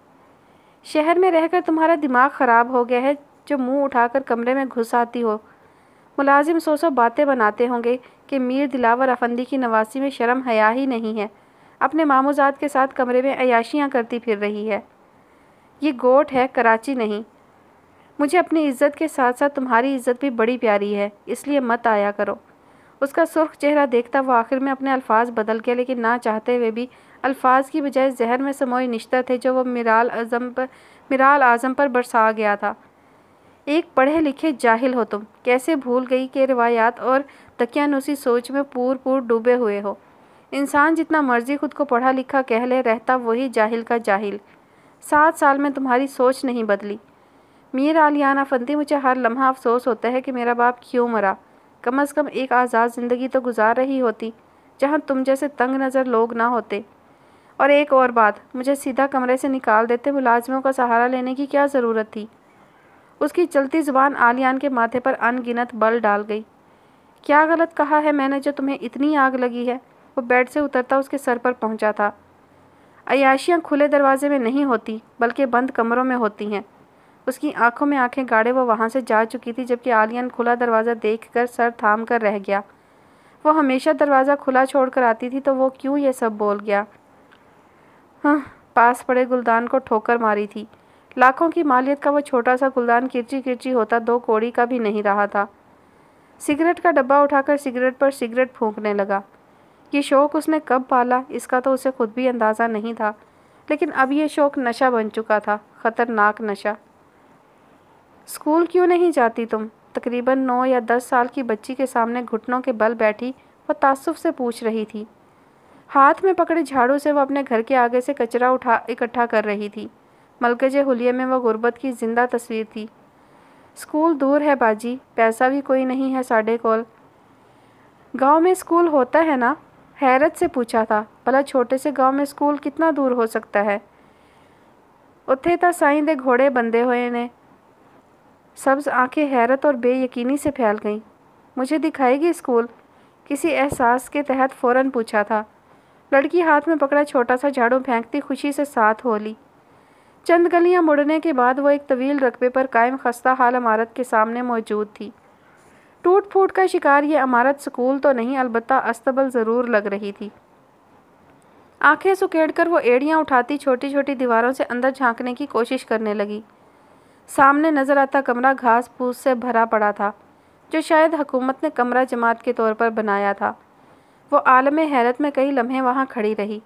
शहर में रहकर तुम्हारा दिमाग ख़राब हो गया है जो मुंह उठाकर कमरे में घुस आती हो मुलाजिम सो सो बातें बनाते होंगे कि मीर दिलावर अफंदी की नवासी में शर्म हया ही नहीं है अपने मामोजात के साथ कमरे में अयाशियाँ करती फिर रही है ये गोट है कराची नहीं मुझे अपनी इज़्ज़त के साथ साथ तुम्हारी इज़्ज़त भी बड़ी प्यारी है इसलिए मत आया करो उसका सुर्ख चेहरा देखता वो आखिर में अपने अल्फाज बदल गया लेकिन ना चाहते हुए भी अल्फाज की बजाय जहर में समोई निश्ता थे जो वो मिराल आज़म पर मिराल आज़म पर बरसा गया था एक पढ़े लिखे जाहिल हो तुम कैसे भूल गई कि रवायात और तकियानुसी सोच में पूर पूर डूबे हुए हो इंसान जितना मर्जी खुद को पढ़ा लिखा कह ले रहता वही जाहिल का जाहिल सात साल में तुम्हारी सोच नहीं बदली मीर आलियाना फंदी मुझे हर लम्हा अफसोस होता है कि मेरा बाप क्यों मरा कम अज़ कम एक आज़ाद ज़िंदगी तो गुजार रही होती जहाँ तुम जैसे तंग नज़र लोग ना होते और एक और बात मुझे सीधा कमरे से निकाल देते मुलाजमों का सहारा लेने की क्या ज़रूरत थी उसकी चलती ज़ुबान आलियान के माथे पर अनगिनत बल डाल गई क्या गलत कहा है मैंने जो तुम्हें इतनी आग लगी है वो बेड से उतरता उसके सर पर पहुंचा था अयाशियाँ खुले दरवाजे में नहीं होती बल्कि बंद कमरों में होती हैं उसकी आंखों में आंखें गाड़े वो वहाँ से जा चुकी थी जबकि आलियन खुला दरवाज़ा कर सर थाम कर रह गया वो हमेशा दरवाज़ा खुला कर आती थी तो वो क्यों ये सब बोल गया हाँ पास पड़े गुलदान को ठोकर मारी थी लाखों की मालियत का वो छोटा सा गुलदान किरची किरची होता दो कोड़ी का भी नहीं रहा था सिगरेट का डब्बा उठाकर सिगरेट पर सिगरेट फूंकने लगा ये शौक़ उसने कब पाला इसका तो उसे खुद भी अंदाज़ा नहीं था लेकिन अब ये शौक़ नशा बन चुका था ख़तरनाक नशा स्कूल क्यों नहीं जाती तुम तकरीबन नौ या दस साल की बच्ची के सामने घुटनों के बल बैठी वह तासुफ से पूछ रही थी हाथ में पकड़े झाड़ू से वह अपने घर के आगे से कचरा उठा इकट्ठा कर रही थी मलकज हुलिये में वह गुर्बत की जिंदा तस्वीर थी स्कूल दूर है बाजी पैसा भी कोई नहीं है साढ़े कॉल गांव में स्कूल होता है ना हैरत से पूछा था भला छोटे से गांव में स्कूल कितना दूर हो सकता है ਉੱਥੇ तो साई ਦੇ घोड़े ਬੰਦੇ हुए ने सब्ज़ आंखें हैरत और बेयकीनी से फैल गईं मुझे दिखाएगी स्कूल किसी एहसास के तहत फ़ौरन पूछा था लड़की हाथ में पकड़ा छोटा सा झाड़ू फेंकती खुशी से साथ हो ली चंद गलियां मुड़ने के बाद वो एक तवील रकबे पर कायम खस्ता हाल इमारत के सामने मौजूद थी टूट फूट का शिकार ये इमारत स्कूल तो नहीं अलबत् अस्तबल ज़रूर लग रही थी आंखें सुकेड़ कर वो एड़ियाँ उठाती छोटी छोटी दीवारों से अंदर झांकने की कोशिश करने लगी सामने नज़र आता कमरा घास फूस से भरा पड़ा था जो शायद हुकूमत ने कमरा जमात के तौर पर बनाया था वो आलम हैरत में कई लम्हे वहाँ खड़ी रही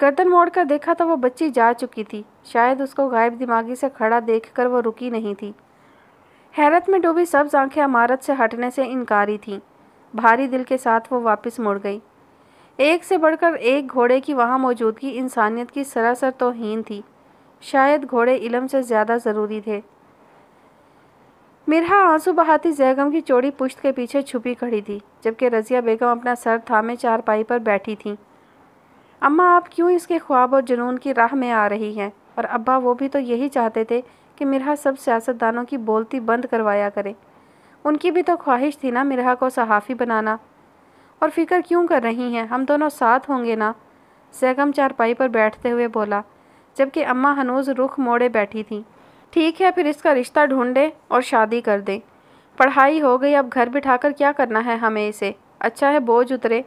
गर्दन मोड़ कर देखा तो वो बच्ची जा चुकी थी शायद उसको गायब दिमागी से खड़ा देख कर वो रुकी नहीं थी हैरत में डूबी सब आंखें अमारत से हटने से इनकारी थीं भारी दिल के साथ वो वापस मुड़ गई एक से बढ़कर एक घोड़े की वहाँ मौजूदगी इंसानियत की सरासर तोहन थी शायद घोड़े इलम से ज़्यादा ज़रूरी थे मिरहा आंसू बहाती जैगम की चोड़ी पुश्त के पीछे छुपी खड़ी थी जबकि रज़िया बेगम अपना सर थामे चारपाई पर बैठी थीं अम्मा आप क्यों इसके ख्वाब और जुनून की राह में आ रही हैं और अब्बा वो भी तो यही चाहते थे कि मिरहा सब सियासतदानों की बोलती बंद करवाया करें उनकी भी तो ख्वाहिश थी ना मिरहा को सहाफ़ी बनाना और फिक्र क्यों कर रही हैं हम दोनों साथ होंगे ना सैगम चारपाई पर बैठते हुए बोला जबकि अम्मा हनूज रुख मोड़े बैठी थी ठीक है फिर इसका रिश्ता ढूंढें और शादी कर दें पढ़ाई हो गई अब घर बिठाकर क्या करना है हमें इसे अच्छा है बोझ उतरे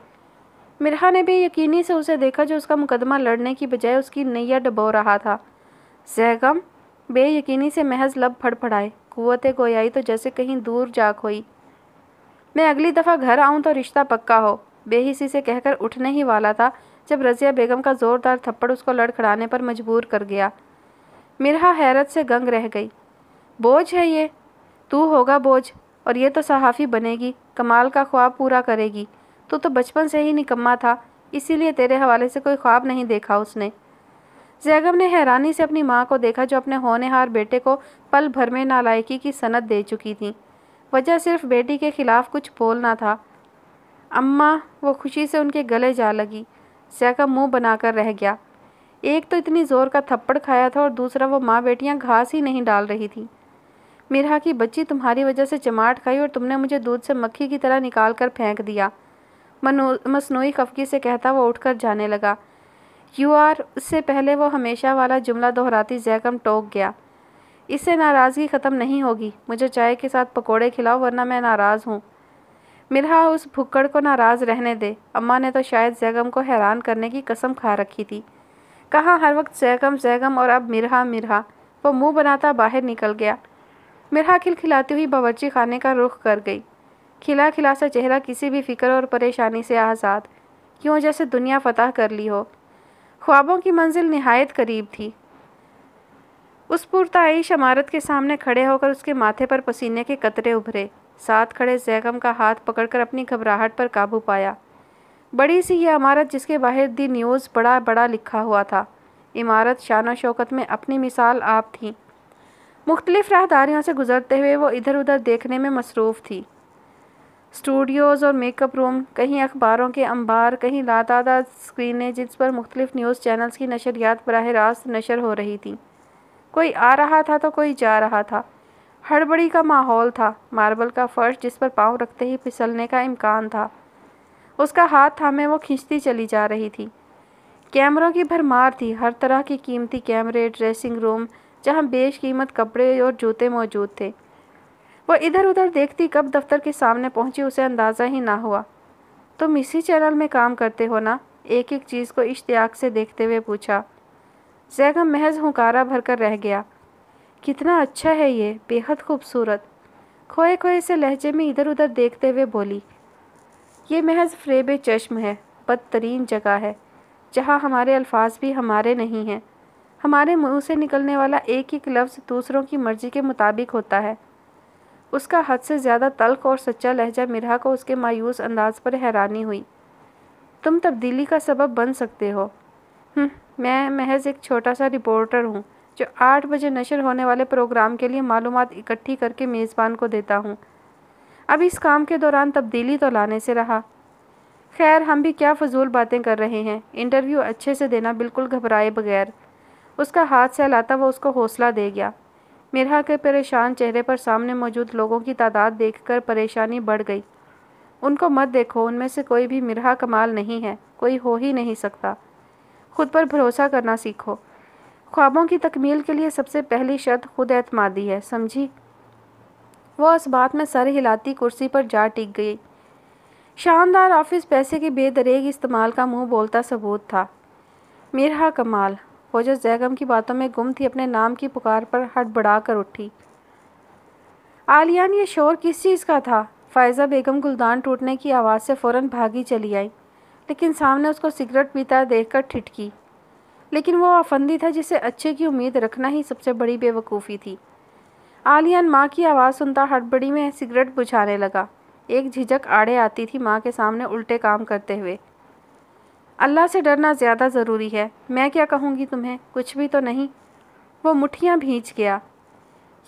मिरहा ने भी यकीनी से उसे देखा जो उसका मुकदमा लड़ने की बजाय उसकी नैया डबो रहा था जहगम बेयकीनी से महज लब फड़फड़ाए कुत गोयाई तो जैसे कहीं दूर जाग हुई मैं अगली दफ़ा घर आऊँ तो रिश्ता पक्का हो बेहिसी से कहकर उठने ही वाला था जब रज़िया बेगम का ज़ोरदार थप्पड़ उसको लड़खड़ाने पर मजबूर कर गया मिरहा हैरत से गंग रह गई बोझ है ये तू होगा बोझ और ये तो सहाफ़ी बनेगी कमाल का ख्वाब पूरा करेगी तू तो बचपन से ही निकम्मा था इसीलिए तेरे हवाले से कोई ख्वाब नहीं देखा उसने जैगम ने हैरानी से अपनी माँ को देखा जो अपने हार बेटे को पल भर में नालायकी की सनत दे चुकी थी वजह सिर्फ बेटी के खिलाफ कुछ बोलना था अम्मा वो खुशी से उनके गले जा लगी हत्या का मुंह बनाकर रह गया एक तो इतनी ज़ोर का थप्पड़ खाया था और दूसरा वो माँ बेटियाँ घास ही नहीं डाल रही थी मिरहा की बच्ची तुम्हारी वजह से चमाट खाई और तुमने मुझे दूध से मक्खी की तरह निकाल कर फेंक दिया मसनू खफकी से कहता वो उठकर जाने लगा यू आर उससे पहले वो हमेशा वाला जुमला दोहराती जैकम टोक गया इससे नाराज़गी ख़त्म नहीं होगी मुझे चाय के साथ पकोड़े खिलाओ वरना मैं नाराज़ हूँ मिरहा उस भुक्कड़ को नाराज़ रहने दे अम्मा ने तो शायद जैगम को हैरान करने की कसम खा रखी थी कहाँ हर वक्त जैगम जैगम और अब मिरहा मिरहा वो मुंह बनाता बाहर निकल गया मिरहा खिलखिलाती हुई बावर्ची खाने का रुख कर गई खिला खिला सा चेहरा किसी भी फिक्र और परेशानी से आज़ाद क्यों जैसे दुनिया फतह कर ली हो ख्वाबों की मंजिल नहायत करीब थी उस पुरताईश इमारत के सामने खड़े होकर उसके माथे पर पसीने के कतरे उभरे साथ खड़े सैगम का हाथ पकड़कर अपनी घबराहट पर काबू पाया बड़ी सी यह इमारत जिसके बाहर दी न्यूज़ बड़ा बड़ा लिखा हुआ था इमारत शान शौकत में अपनी मिसाल आप थी मुख्तलिफ राहदारियों से गुजरते हुए वो इधर उधर देखने में मसरूफ़ थी स्टूडियोज़ और मेकअप रूम कहीं अखबारों के अंबार कहीं लादादा स्क्रीनें जिस पर मुख्तलिफ न्यूज़ चैनल्स की नशरियात बरह रास्त नशर हो रही थी कोई आ रहा था तो कोई जा रहा था हड़बड़ी का माहौल था मार्बल का फर्श जिस पर पांव रखते ही फिसलने का इम्कान था उसका हाथ थामे वो खींचती चली जा रही थी कैमरों की भरमार थी हर तरह के कीमती कैमरे ड्रेसिंग रूम जहाँ बेश कीमत कपड़े और जूते मौजूद थे वो इधर उधर देखती कब दफ्तर के सामने पहुंची उसे अंदाज़ा ही ना हुआ तुम इसी चैनल में काम करते हो ना एक एक चीज़ को इश्तियाक से देखते हुए पूछा जैगम महज भर भरकर रह गया कितना अच्छा है ये बेहद खूबसूरत खोए खोए से लहजे में इधर उधर देखते हुए बोली ये महज फ्रेब चश्म है बदतरीन जगह है जहाँ हमारे अल्फाज भी हमारे नहीं हैं हमारे मुंह से निकलने वाला एक एक लफ्ज़ दूसरों की मर्ज़ी के मुताबिक होता है उसका हद से ज़्यादा तल्ख और सच्चा लहजा मिरहा को उसके मायूस अंदाज पर हैरानी हुई तुम तब्दीली का सबब बन सकते हो हम्म, मैं महज एक छोटा सा रिपोर्टर हूँ जो आठ बजे नशर होने वाले प्रोग्राम के लिए मालूम इकट्ठी करके मेज़बान को देता हूँ अब इस काम के दौरान तब्दीली तो लाने से रहा खैर हम भी क्या फजूल बातें कर रहे हैं इंटरव्यू अच्छे से देना बिल्कुल घबराए बगैर उसका हाथ सहलाता वह उसको हौसला दे गया मिरहा के परेशान चेहरे पर सामने मौजूद लोगों की तादाद देखकर परेशानी बढ़ गई उनको मत देखो उनमें से कोई भी मिरा कमाल नहीं है कोई हो ही नहीं सकता खुद पर भरोसा करना सीखो ख्वाबों की तकमील के लिए सबसे पहली शर्त खुद एतमादी है समझी वह उस बात में सर हिलाती कुर्सी पर जा टिक गई शानदार ऑफिस पैसे के बेदरेग इस्तेमाल का मुंह बोलता सबूत था मेरा कमाल वो जो जैगम की बातों में गुम थी अपने नाम की पुकार पर हड़बड़ा कर उठी आलियान ये शोर किस चीज़ का था फ़ायज़ा बेगम गुलदान टूटने की आवाज़ से फ़ौरन भागी चली आई लेकिन सामने उसको सिगरेट पीता देखकर ठिठकी लेकिन वो आफंदी था जिसे अच्छे की उम्मीद रखना ही सबसे बड़ी बेवकूफ़ी थी आलियान माँ की आवाज़ सुनता हड़बड़ी में सिगरेट बुझाने लगा एक झिझक आड़े आती थी माँ के सामने उल्टे काम करते हुए अल्लाह से डरना ज़्यादा ज़रूरी है मैं क्या कहूँगी तुम्हें कुछ भी तो नहीं वो मुठियाँ भींच गया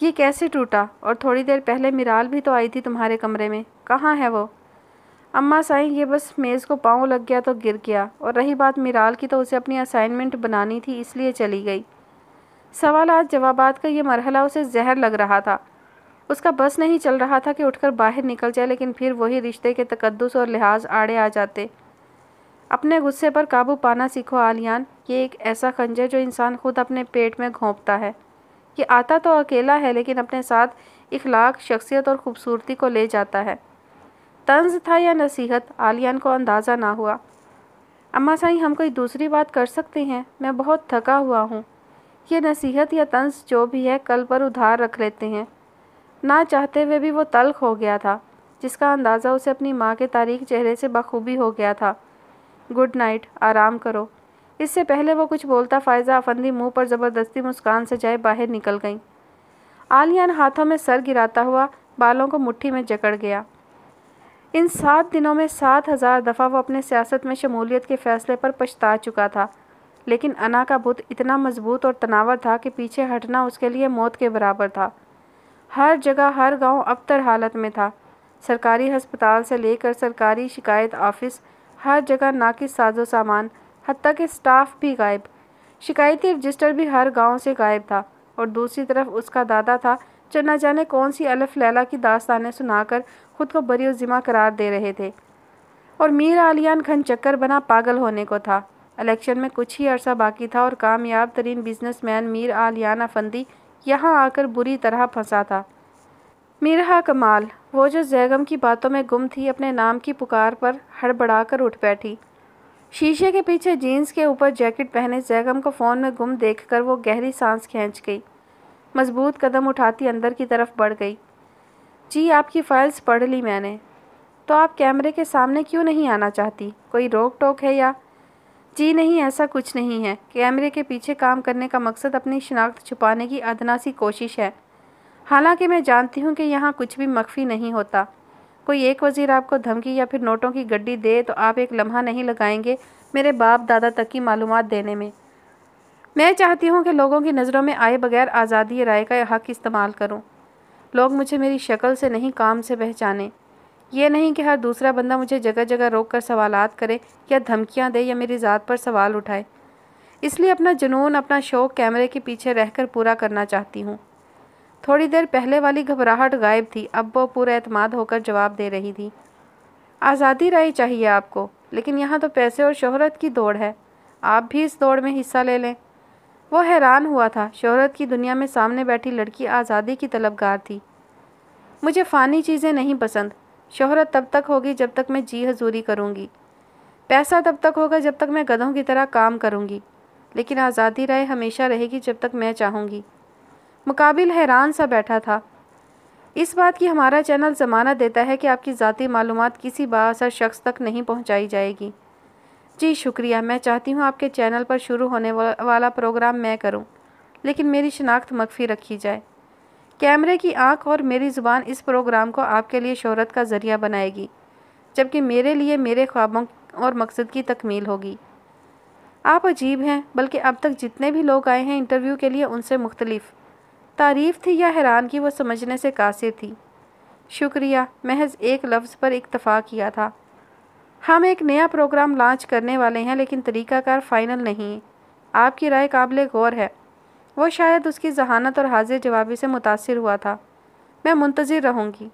ये कैसे टूटा और थोड़ी देर पहले मिराल भी तो आई थी तुम्हारे कमरे में कहाँ है वो अम्मा साईं ये बस मेज़ को पाँव लग गया तो गिर गया और रही बात मिराल की तो उसे अपनी असाइनमेंट बनानी थी इसलिए चली गई सवाल आज जवाबात का ये मरहला उसे जहर लग रहा था उसका बस नहीं चल रहा था कि उठकर बाहर निकल जाए लेकिन फिर वही रिश्ते के तकदस और लिहाज आड़े आ जाते अपने गुस्से पर काबू पाना सीखो आलियान ये एक ऐसा खंजर जो इंसान खुद अपने पेट में घोंपता है ये आता तो अकेला है लेकिन अपने साथ इखलाक शख्सियत और ख़ूबसूरती को ले जाता है तंज था या नसीहत आलियान को अंदाज़ा ना हुआ अम्मा साई हम कोई दूसरी बात कर सकते हैं मैं बहुत थका हुआ हूँ ये नसीहत या तंज जो भी है कल पर उधार रख लेते हैं ना चाहते हुए भी वो तलख हो गया था जिसका अंदाज़ा उसे अपनी माँ के तारीख चेहरे से बखूबी हो गया था गुड नाइट आराम करो इससे पहले वो कुछ बोलता फ़ायज़ा अफंदी मुंह पर ज़बरदस्ती मुस्कान से जाए बाहर निकल गई आलियान हाथों में सर गिराता हुआ बालों को मुट्ठी में जकड़ गया इन सात दिनों में सात हज़ार दफ़ा वो अपने सियासत में शमूलियत के फ़ैसले पर पछता चुका था लेकिन अना का बुत इतना मजबूत और तनावर था कि पीछे हटना उसके लिए मौत के बराबर था हर जगह हर गांव अबतर हालत में था सरकारी हस्पताल से लेकर सरकारी शिकायत ऑफिस हर जगह नाकिस साजो सामान हती के स्टाफ भी गायब शिकायती रजिस्टर भी हर गांव से गायब था और दूसरी तरफ उसका दादा था चना जाने कौन सी अलफ लैला की दास्तानें सुनाकर खुद को बरी जिमा करार दे रहे थे और मीर आलियान खन चक्कर बना पागल होने को था इलेक्शन में कुछ ही अरसा बाकी था और कामयाब तरीन मैन मीर आलियान अफंदी यहाँ आकर बुरी तरह फंसा था मीरा कमाल वो जो जैगम की बातों में गुम थी अपने नाम की पुकार पर हड़बड़ा कर उठ बैठी शीशे के पीछे जीन्स के ऊपर जैकेट पहने जैगम को फ़ोन में गुम देखकर वो गहरी सांस खींच गई मजबूत कदम उठाती अंदर की तरफ बढ़ गई जी आपकी फ़ाइल्स पढ़ ली मैंने तो आप कैमरे के सामने क्यों नहीं आना चाहती कोई रोक टोक है या जी नहीं ऐसा कुछ नहीं है कैमरे के पीछे काम करने का मकसद अपनी शिनाख्त छुपाने की अदनासी कोशिश है हालांकि मैं जानती हूँ कि यहाँ कुछ भी मख्फी नहीं होता कोई एक वज़ीर आपको धमकी या फिर नोटों की गड्डी दे तो आप एक लम्हा नहीं लगाएंगे मेरे बाप दादा तक की मालूम देने में मैं चाहती हूँ कि लोगों की नज़रों में आए बगैर आज़ादी राय का हक इस्तेमाल करूँ लोग मुझे मेरी शक्ल से नहीं काम से पहचाने ये नहीं कि हर दूसरा बंदा मुझे जगह जगह रोक कर सवालात करे या धमकियाँ दे या मेरी ज़ात पर सवाल उठाए इसलिए अपना जुनून अपना शौक़ कैमरे के पीछे रहकर पूरा करना चाहती हूँ थोड़ी देर पहले वाली घबराहट गायब थी अब वो पूरा अतमाद होकर जवाब दे रही थी आज़ादी राय चाहिए आपको लेकिन यहाँ तो पैसे और शोहरत की दौड़ है आप भी इस दौड़ में हिस्सा ले लें वो हैरान हुआ था शोहरत की दुनिया में सामने बैठी लड़की आज़ादी की तलबगार थी मुझे फ़ानी चीज़ें नहीं पसंद शोहरत तब तक होगी जब तक मैं जी हजूरी करूँगी पैसा तब तक होगा जब तक मैं गधों की तरह काम करूँगी लेकिन आज़ादी राय हमेशा रहेगी जब तक मैं चाहूँगी मुकाबिल हैरान सा बैठा था इस बात की हमारा चैनल ज़मानत देता है कि आपकी ज़ाती मालूम किसी बासर शख्स तक नहीं पहुँचाई जाएगी जी शुक्रिया मैं चाहती हूँ आपके चैनल पर शुरू होने वाला प्रोग्राम मैं करूँ लेकिन मेरी शनाख्त मख्फी रखी जाए कैमरे की आंख और मेरी ज़ुबान इस प्रोग्राम को आपके लिए शहरत का ज़रिया बनाएगी जबकि मेरे लिए मेरे ख्वाबों और मकसद की तकमील होगी आप अजीब हैं बल्कि अब तक जितने भी लोग आए हैं इंटरव्यू के लिए उनसे मुख्तलिफ तारीफ़ थी या हैरान की वो समझने से कासिर थी शुक्रिया महज एक लफ्ज़ पर इक्तफ़ा किया था हम एक नया प्रोग्राम लॉन्च करने वाले हैं लेकिन तरीक़ाकार फ़ाइनल नहीं आपकी राय काबिल गौर है वो शायद उसकी जहानत और हाजिर जवाबी से मुतासर हुआ था मैं मुंतज़र रहूँगी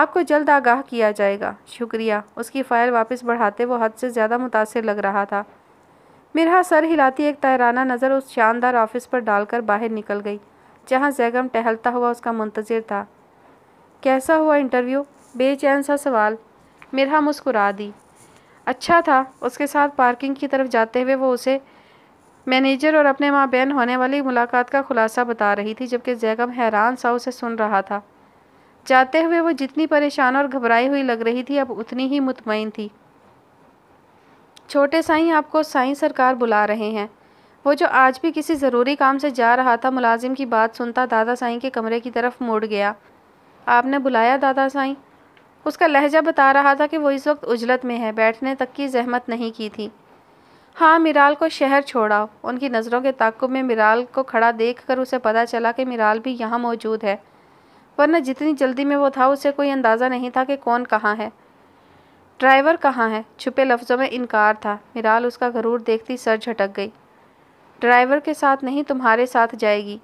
आपको जल्द आगाह किया जाएगा शुक्रिया उसकी फ़ाइल वापस बढ़ाते वो हद से ज़्यादा मुतासर लग रहा था मेरा सर हिलाती एक तैराना नज़र उस शानदार ऑफिस पर डालकर बाहर निकल गई जहाँ जैगम टहलता हुआ उसका मुंतज़र था कैसा हुआ इंटरव्यू बेचैन सा सवाल मेरा मुस्कुरा दी अच्छा था उसके साथ पार्किंग की तरफ जाते हुए वो उसे मैनेजर और अपने माँ बहन होने वाली मुलाकात का खुलासा बता रही थी जबकि जैगम हैरान सा उसे सुन रहा था जाते हुए वो जितनी परेशान और घबराई हुई लग रही थी अब उतनी ही मुतमिन थी छोटे साई आपको साई सरकार बुला रहे हैं वो जो आज भी किसी ज़रूरी काम से जा रहा था मुलाजिम की बात सुनता दादा साई के कमरे की तरफ मुड़ गया आपने बुलाया दादा साई उसका लहजा बता रहा था कि वो इस वक्त उजलत में है बैठने तक की जहमत नहीं की थी हाँ मिराल को शहर छोड़ा उनकी नज़रों के ताकुब में मिराल को खड़ा देखकर उसे पता चला कि मिराल भी यहाँ मौजूद है वरना जितनी जल्दी में वो था उसे कोई अंदाज़ा नहीं था कि कौन कहाँ है ड्राइवर कहाँ है छुपे लफ्ज़ों में इनकार था मिराल उसका घरूर देखती सर झटक गई ड्राइवर के साथ नहीं तुम्हारे साथ जाएगी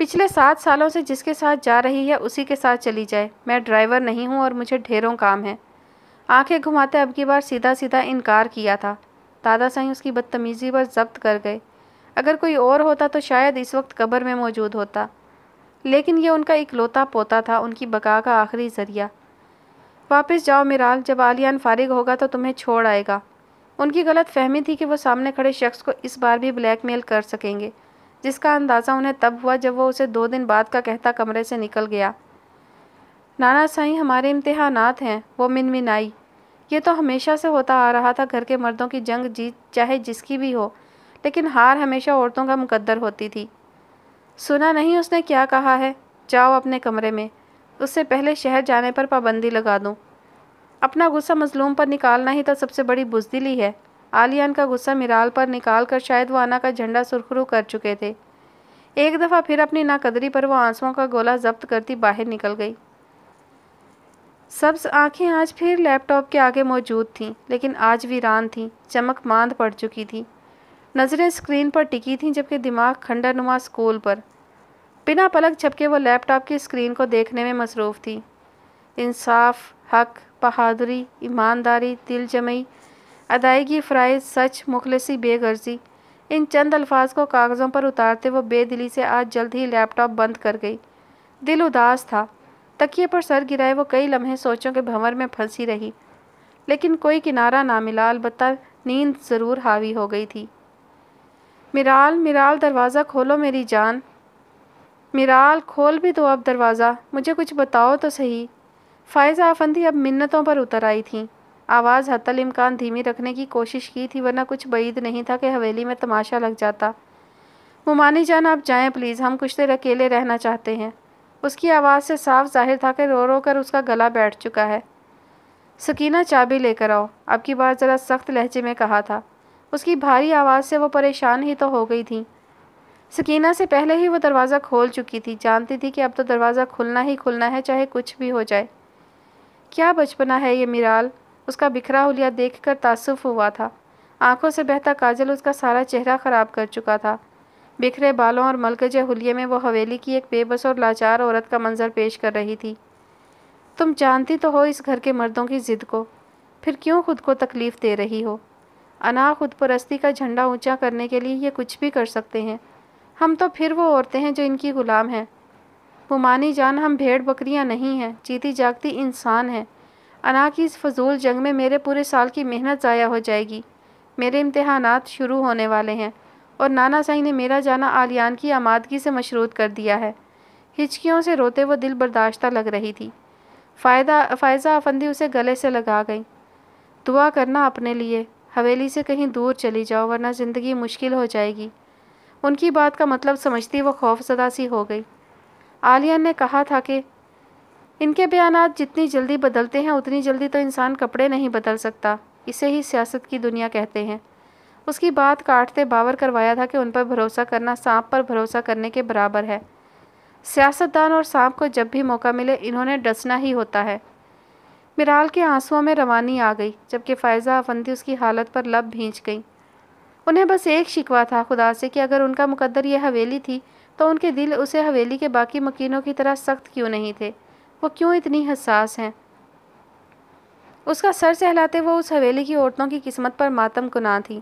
पिछले सात सालों से जिसके साथ जा रही है उसी के साथ चली जाए मैं ड्राइवर नहीं हूँ और मुझे ढेरों काम है आंखें घुमाते अब की बार सीधा सीधा इनकार किया था दादा साई उसकी बदतमीज़ी पर जब्त कर गए अगर कोई और होता तो शायद इस वक्त कब्र में मौजूद होता लेकिन यह उनका इकलौता पोता था उनकी बका का आखिरी ज़रिया वापस जाओ मिराल जब आलियान फारिग होगा तो तुम्हें छोड़ आएगा उनकी गलत फहमी थी कि वो सामने खड़े शख्स को इस बार भी ब्लैकमेल कर सकेंगे जिसका अंदाज़ा उन्हें तब हुआ जब वो उसे दो दिन बाद का कहता कमरे से निकल गया नाना साईं हमारे इम्तहान हैं वो आई ये तो हमेशा से होता आ रहा था घर के मर्दों की जंग जीत चाहे जिसकी भी हो लेकिन हार हमेशा औरतों का मुकद्दर होती थी सुना नहीं उसने क्या कहा है जाओ अपने कमरे में उससे पहले शहर जाने पर पाबंदी लगा दूँ अपना गुस्सा मजलूम पर निकालना ही तो सबसे बड़ी बुजदिली है आलियान का गुस्सा मिराल पर निकाल कर शायद वो आना का झंडा सुरखरू कर चुके थे एक दफ़ा फिर अपनी नाकदरी पर वो आंसुओं का गोला जब्त करती बाहर निकल गई सब्स आंखें आज फिर लैपटॉप के आगे मौजूद थीं लेकिन आज वीरान थीं चमक मांद पड़ चुकी थी नज़रें स्क्रीन पर टिकी थीं जबकि दिमाग खंडर नुमा स्कूल पर बिना पलक छपके वो लैपटॉप की स्क्रीन को देखने में मसरूफ़ थी इंसाफ हक बहादुरी ईमानदारी दिल जमई अदायगी फ़राइज़ सच मुखलसी बेगर्जी इन चंद अल्फाज को कागज़ों पर उतारते वो बेदिली से आज जल्द ही लैपटॉप बंद कर गई दिल उदास था तकिए पर सर गिराए वो कई लम्हे सोचों के भंवर में फंसी रही लेकिन कोई किनारा ना मिला अलबत् नींद ज़रूर हावी हो गई थी मिराल मिराल दरवाज़ा खोलो मेरी जान मिराल खोल भी दो अब दरवाज़ा मुझे कुछ बताओ तो सही फ़ायज़ा आफंदी अब मिन्नतों पर उतर आई थीं आवाज़ हतल धीमी रखने की कोशिश की थी वरना कुछ बईद नहीं था कि हवेली में तमाशा लग जाता मुमानी जान आप जाएं प्लीज़ हम कुछ देर अकेले रहना चाहते हैं उसकी आवाज़ से साफ जाहिर था कि रो रो कर उसका गला बैठ चुका है सकीना चाबी लेकर आओ अब की बार ज़रा सख्त लहजे में कहा था उसकी भारी आवाज़ से वो परेशान ही तो हो गई थी सकीना से पहले ही वो दरवाज़ा खोल चुकी थी जानती थी कि अब तो दरवाज़ा खुलना ही खुलना है चाहे कुछ भी हो जाए क्या बचपना है ये मिराल उसका बिखरा हुलिया देखकर तासुफ हुआ था आंखों से बहता काजल उसका सारा चेहरा ख़राब कर चुका था बिखरे बालों और मलकजे हुलिये में वो हवेली की एक बेबस और लाचार औरत का मंजर पेश कर रही थी तुम जानती तो हो इस घर के मर्दों की ज़िद को फिर क्यों खुद को तकलीफ़ दे रही हो अना खुद परस्ती का झंडा ऊंचा करने के लिए ये कुछ भी कर सकते हैं हम तो फिर वो औरतें हैं जो इनकी ग़ुलाम हैं वो मानी जान हम भेड़ बकरियां नहीं हैं जीती जागती इंसान हैं अना की इस फजूल जंग में मेरे पूरे साल की मेहनत ज़ाया हो जाएगी मेरे इम्तहान शुरू होने वाले हैं और नाना साई ने मेरा जाना आलियान की आमादगी से मशरूत कर दिया है हिचकियों से रोते वो दिल बर्दाश्त लग रही थी फ़ायदा फ़ायज़ा अफंदी उसे गले से लगा गई दुआ करना अपने लिए हवेली से कहीं दूर चली जाओ वरना ज़िंदगी मुश्किल हो जाएगी उनकी बात का मतलब समझती वो खौफजदा सी हो गई आलियान ने कहा था कि इनके बयान जितनी जल्दी बदलते हैं उतनी जल्दी तो इंसान कपड़े नहीं बदल सकता इसे ही सियासत की दुनिया कहते हैं उसकी बात काटते बावर करवाया था कि उन पर भरोसा करना सांप पर भरोसा करने के बराबर है सियासतदान और सांप को जब भी मौका मिले इन्होंने डसना ही होता है मिराल के आंसुओं में रवानी आ गई जबकि फ़ायज़ा अफंदी उसकी हालत पर लब भींच गई उन्हें बस एक शिकवा था खुदा से कि अगर उनका मुकद्दर यह हवेली थी तो उनके दिल उसे हवेली के बाकी मकीनों की तरह सख्त क्यों नहीं थे वो क्यों इतनी हसास हैं उसका सर सहलाते वो उस हवेली की औरतों की किस्मत पर मातम कुना थी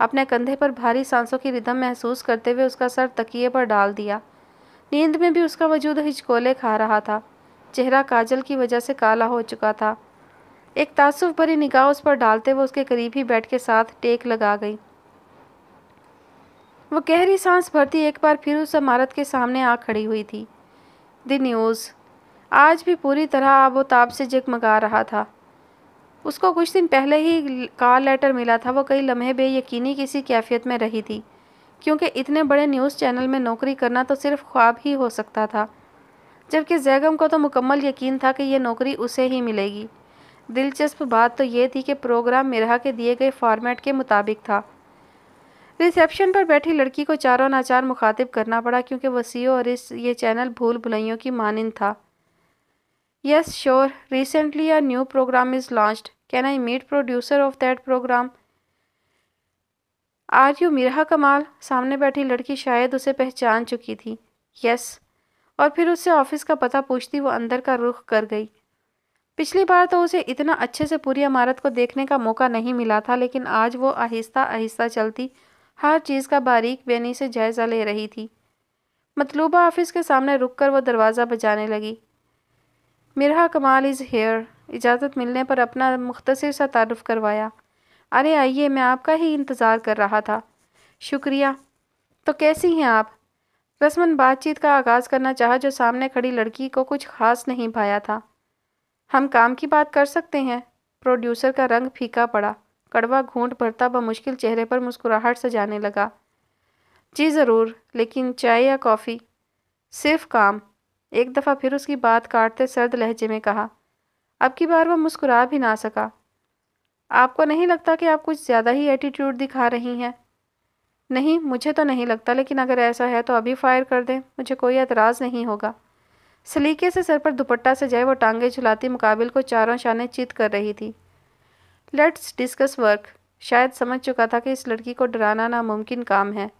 अपने कंधे पर भारी सांसों की रिदम महसूस करते हुए उसका सर तकिए पर डाल दिया नींद में भी उसका वजूद हिचकोले खा रहा था चेहरा काजल की वजह से काला हो चुका था एक तासुफ भरी निगाह उस पर डालते हुए उसके करीब ही बैठ के साथ टेक लगा गई वो गहरी सांस भरती एक बार फिर उस इमारत के सामने आ खड़ी हुई थी द न्यूज़ आज भी पूरी तरह आबोताब से जगमगा रहा था उसको कुछ दिन पहले ही कार लेटर मिला था वो कई लम्हे बेयकीनी किसी कैफियत में रही थी क्योंकि इतने बड़े न्यूज़ चैनल में नौकरी करना तो सिर्फ ख्वाब ही हो सकता था जबकि जैगम को तो मुकम्मल यकीन था कि यह नौकरी उसे ही मिलेगी दिलचस्प बात तो ये थी कि प्रोग्राम मेरा के दिए गए फॉर्मेट के मुताबिक था रिसेप्शन पर बैठी लड़की को चारों नाचार मुखातिब करना पड़ा क्योंकि वसीओ e और इस ये चैनल भूल भुलाइयों की मानंद था Yes, sure. Recently, a new program is launched. Can I meet producer of that program? Are you Mirha Kamal सामने बैठी लड़की शायद उसे पहचान चुकी थी यस yes. और फिर उससे ऑफिस का पता पूछती वो अंदर का रुख कर गई पिछली बार तो उसे इतना अच्छे से पूरी इमारत को देखने का मौका नहीं मिला था लेकिन आज वो आहिस्ता आहिस्ता चलती हर चीज़ का बारीक बेनी से जायज़ा ले रही थी मतलूबा ऑफिस के सामने रुक कर वो दरवाज़ा बजाने लगी मेरा कमाल इज़ हेयर इजाज़त मिलने पर अपना मुख्तर सा तारफ़ करवाया अरे आइए मैं आपका ही इंतज़ार कर रहा था शुक्रिया तो कैसी हैं आप रस्मन बातचीत का आगाज़ करना चाहा जो सामने खड़ी लड़की को कुछ खास नहीं भाया था हम काम की बात कर सकते हैं प्रोड्यूसर का रंग फीका पड़ा कड़वा घूंट भरता बमुश्किल चेहरे पर मुस्कुराहट से जाने लगा जी ज़रूर लेकिन चाय या कॉफ़ी सिर्फ काम एक दफ़ा फिर उसकी बात काटते सर्द लहजे में कहा अब की बार वह मुस्कुरा भी ना सका आपको नहीं लगता कि आप कुछ ज़्यादा ही एटीट्यूड दिखा रही हैं नहीं मुझे तो नहीं लगता लेकिन अगर ऐसा है तो अभी फायर कर दें मुझे कोई एतराज़ नहीं होगा सलीके से सर पर दुपट्टा सजाए वो टांगे झुलाती मुकाबिल को चारों शाने चित कर रही थी लेट्स डिस्कस वर्क शायद समझ चुका था कि इस लड़की को डराना नामुमकिन काम है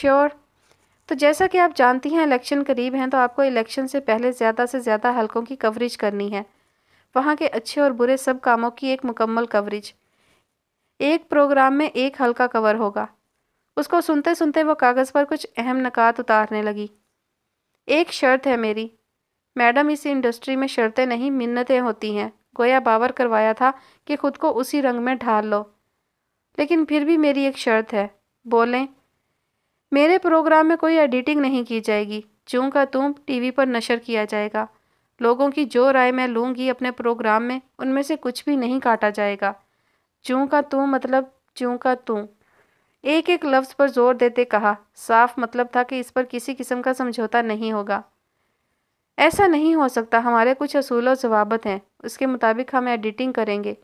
श्योर तो जैसा कि आप जानती हैं इलेक्शन करीब हैं तो आपको इलेक्शन से पहले ज़्यादा से ज़्यादा हलकों की कवरेज करनी है वहाँ के अच्छे और बुरे सब कामों की एक मुकम्मल कवरेज एक प्रोग्राम में एक हल्का कवर होगा उसको सुनते सुनते वो कागज़ पर कुछ अहम नकात उतारने लगी एक शर्त है मेरी मैडम इस इंडस्ट्री में शर्तें नहीं मिन्नतें होती हैं गोया बावर करवाया था कि खुद को उसी रंग में ढाल लो लेकिन फिर भी मेरी एक शर्त है बोलें मेरे प्रोग्राम में कोई एडिटिंग नहीं की जाएगी चूँ का तूम टीवी पर नशर किया जाएगा लोगों की जो राय मैं लूँगी अपने प्रोग्राम में उनमें से कुछ भी नहीं काटा जाएगा चूँ का तू मतलब चूँ का तू एक एक लफ्ज़ पर जोर देते कहा साफ मतलब था कि इस पर किसी किस्म का समझौता नहीं होगा ऐसा नहीं हो सकता हमारे कुछ असूल और जवाबत हैं उसके मुताबिक हम एडिटिंग करेंगे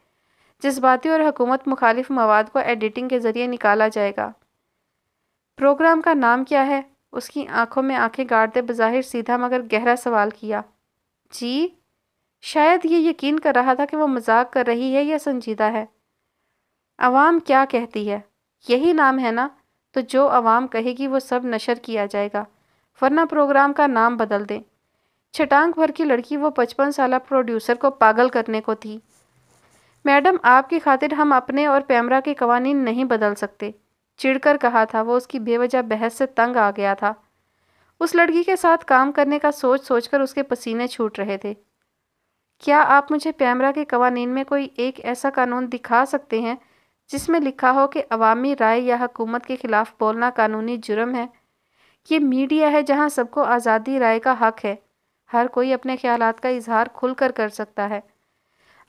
जज्बाती और हकूमत मुखालिफ मवाद को एडिटिंग के ज़रिए निकाला जाएगा प्रोग्राम का नाम क्या है उसकी आंखों में आंखें गाड़ते बज़ाहिर सीधा मगर गहरा सवाल किया जी शायद ये यकीन कर रहा था कि वो मजाक कर रही है या संजीदा है अवाम क्या कहती है यही नाम है ना तो जो आवाम कहेगी वो सब नशर किया जाएगा वरना प्रोग्राम का नाम बदल दें छटांग भर की लड़की वो पचपन साल प्रोड्यूसर को पागल करने को थी मैडम आपकी खातिर हम अपने और पैमरा के कवानीन नहीं बदल सकते चिढ़कर कहा था वो उसकी बेवजह बहस से तंग आ गया था उस लड़की के साथ काम करने का सोच सोचकर उसके पसीने छूट रहे थे क्या आप मुझे पैमरा के कवानीन में कोई एक ऐसा कानून दिखा सकते हैं जिसमें लिखा हो कि अवामी राय या हकूमत के ख़िलाफ़ बोलना कानूनी जुर्म है ये मीडिया है जहाँ सबको आज़ादी राय का हक है हर कोई अपने ख्याल का इजहार खुलकर कर सकता है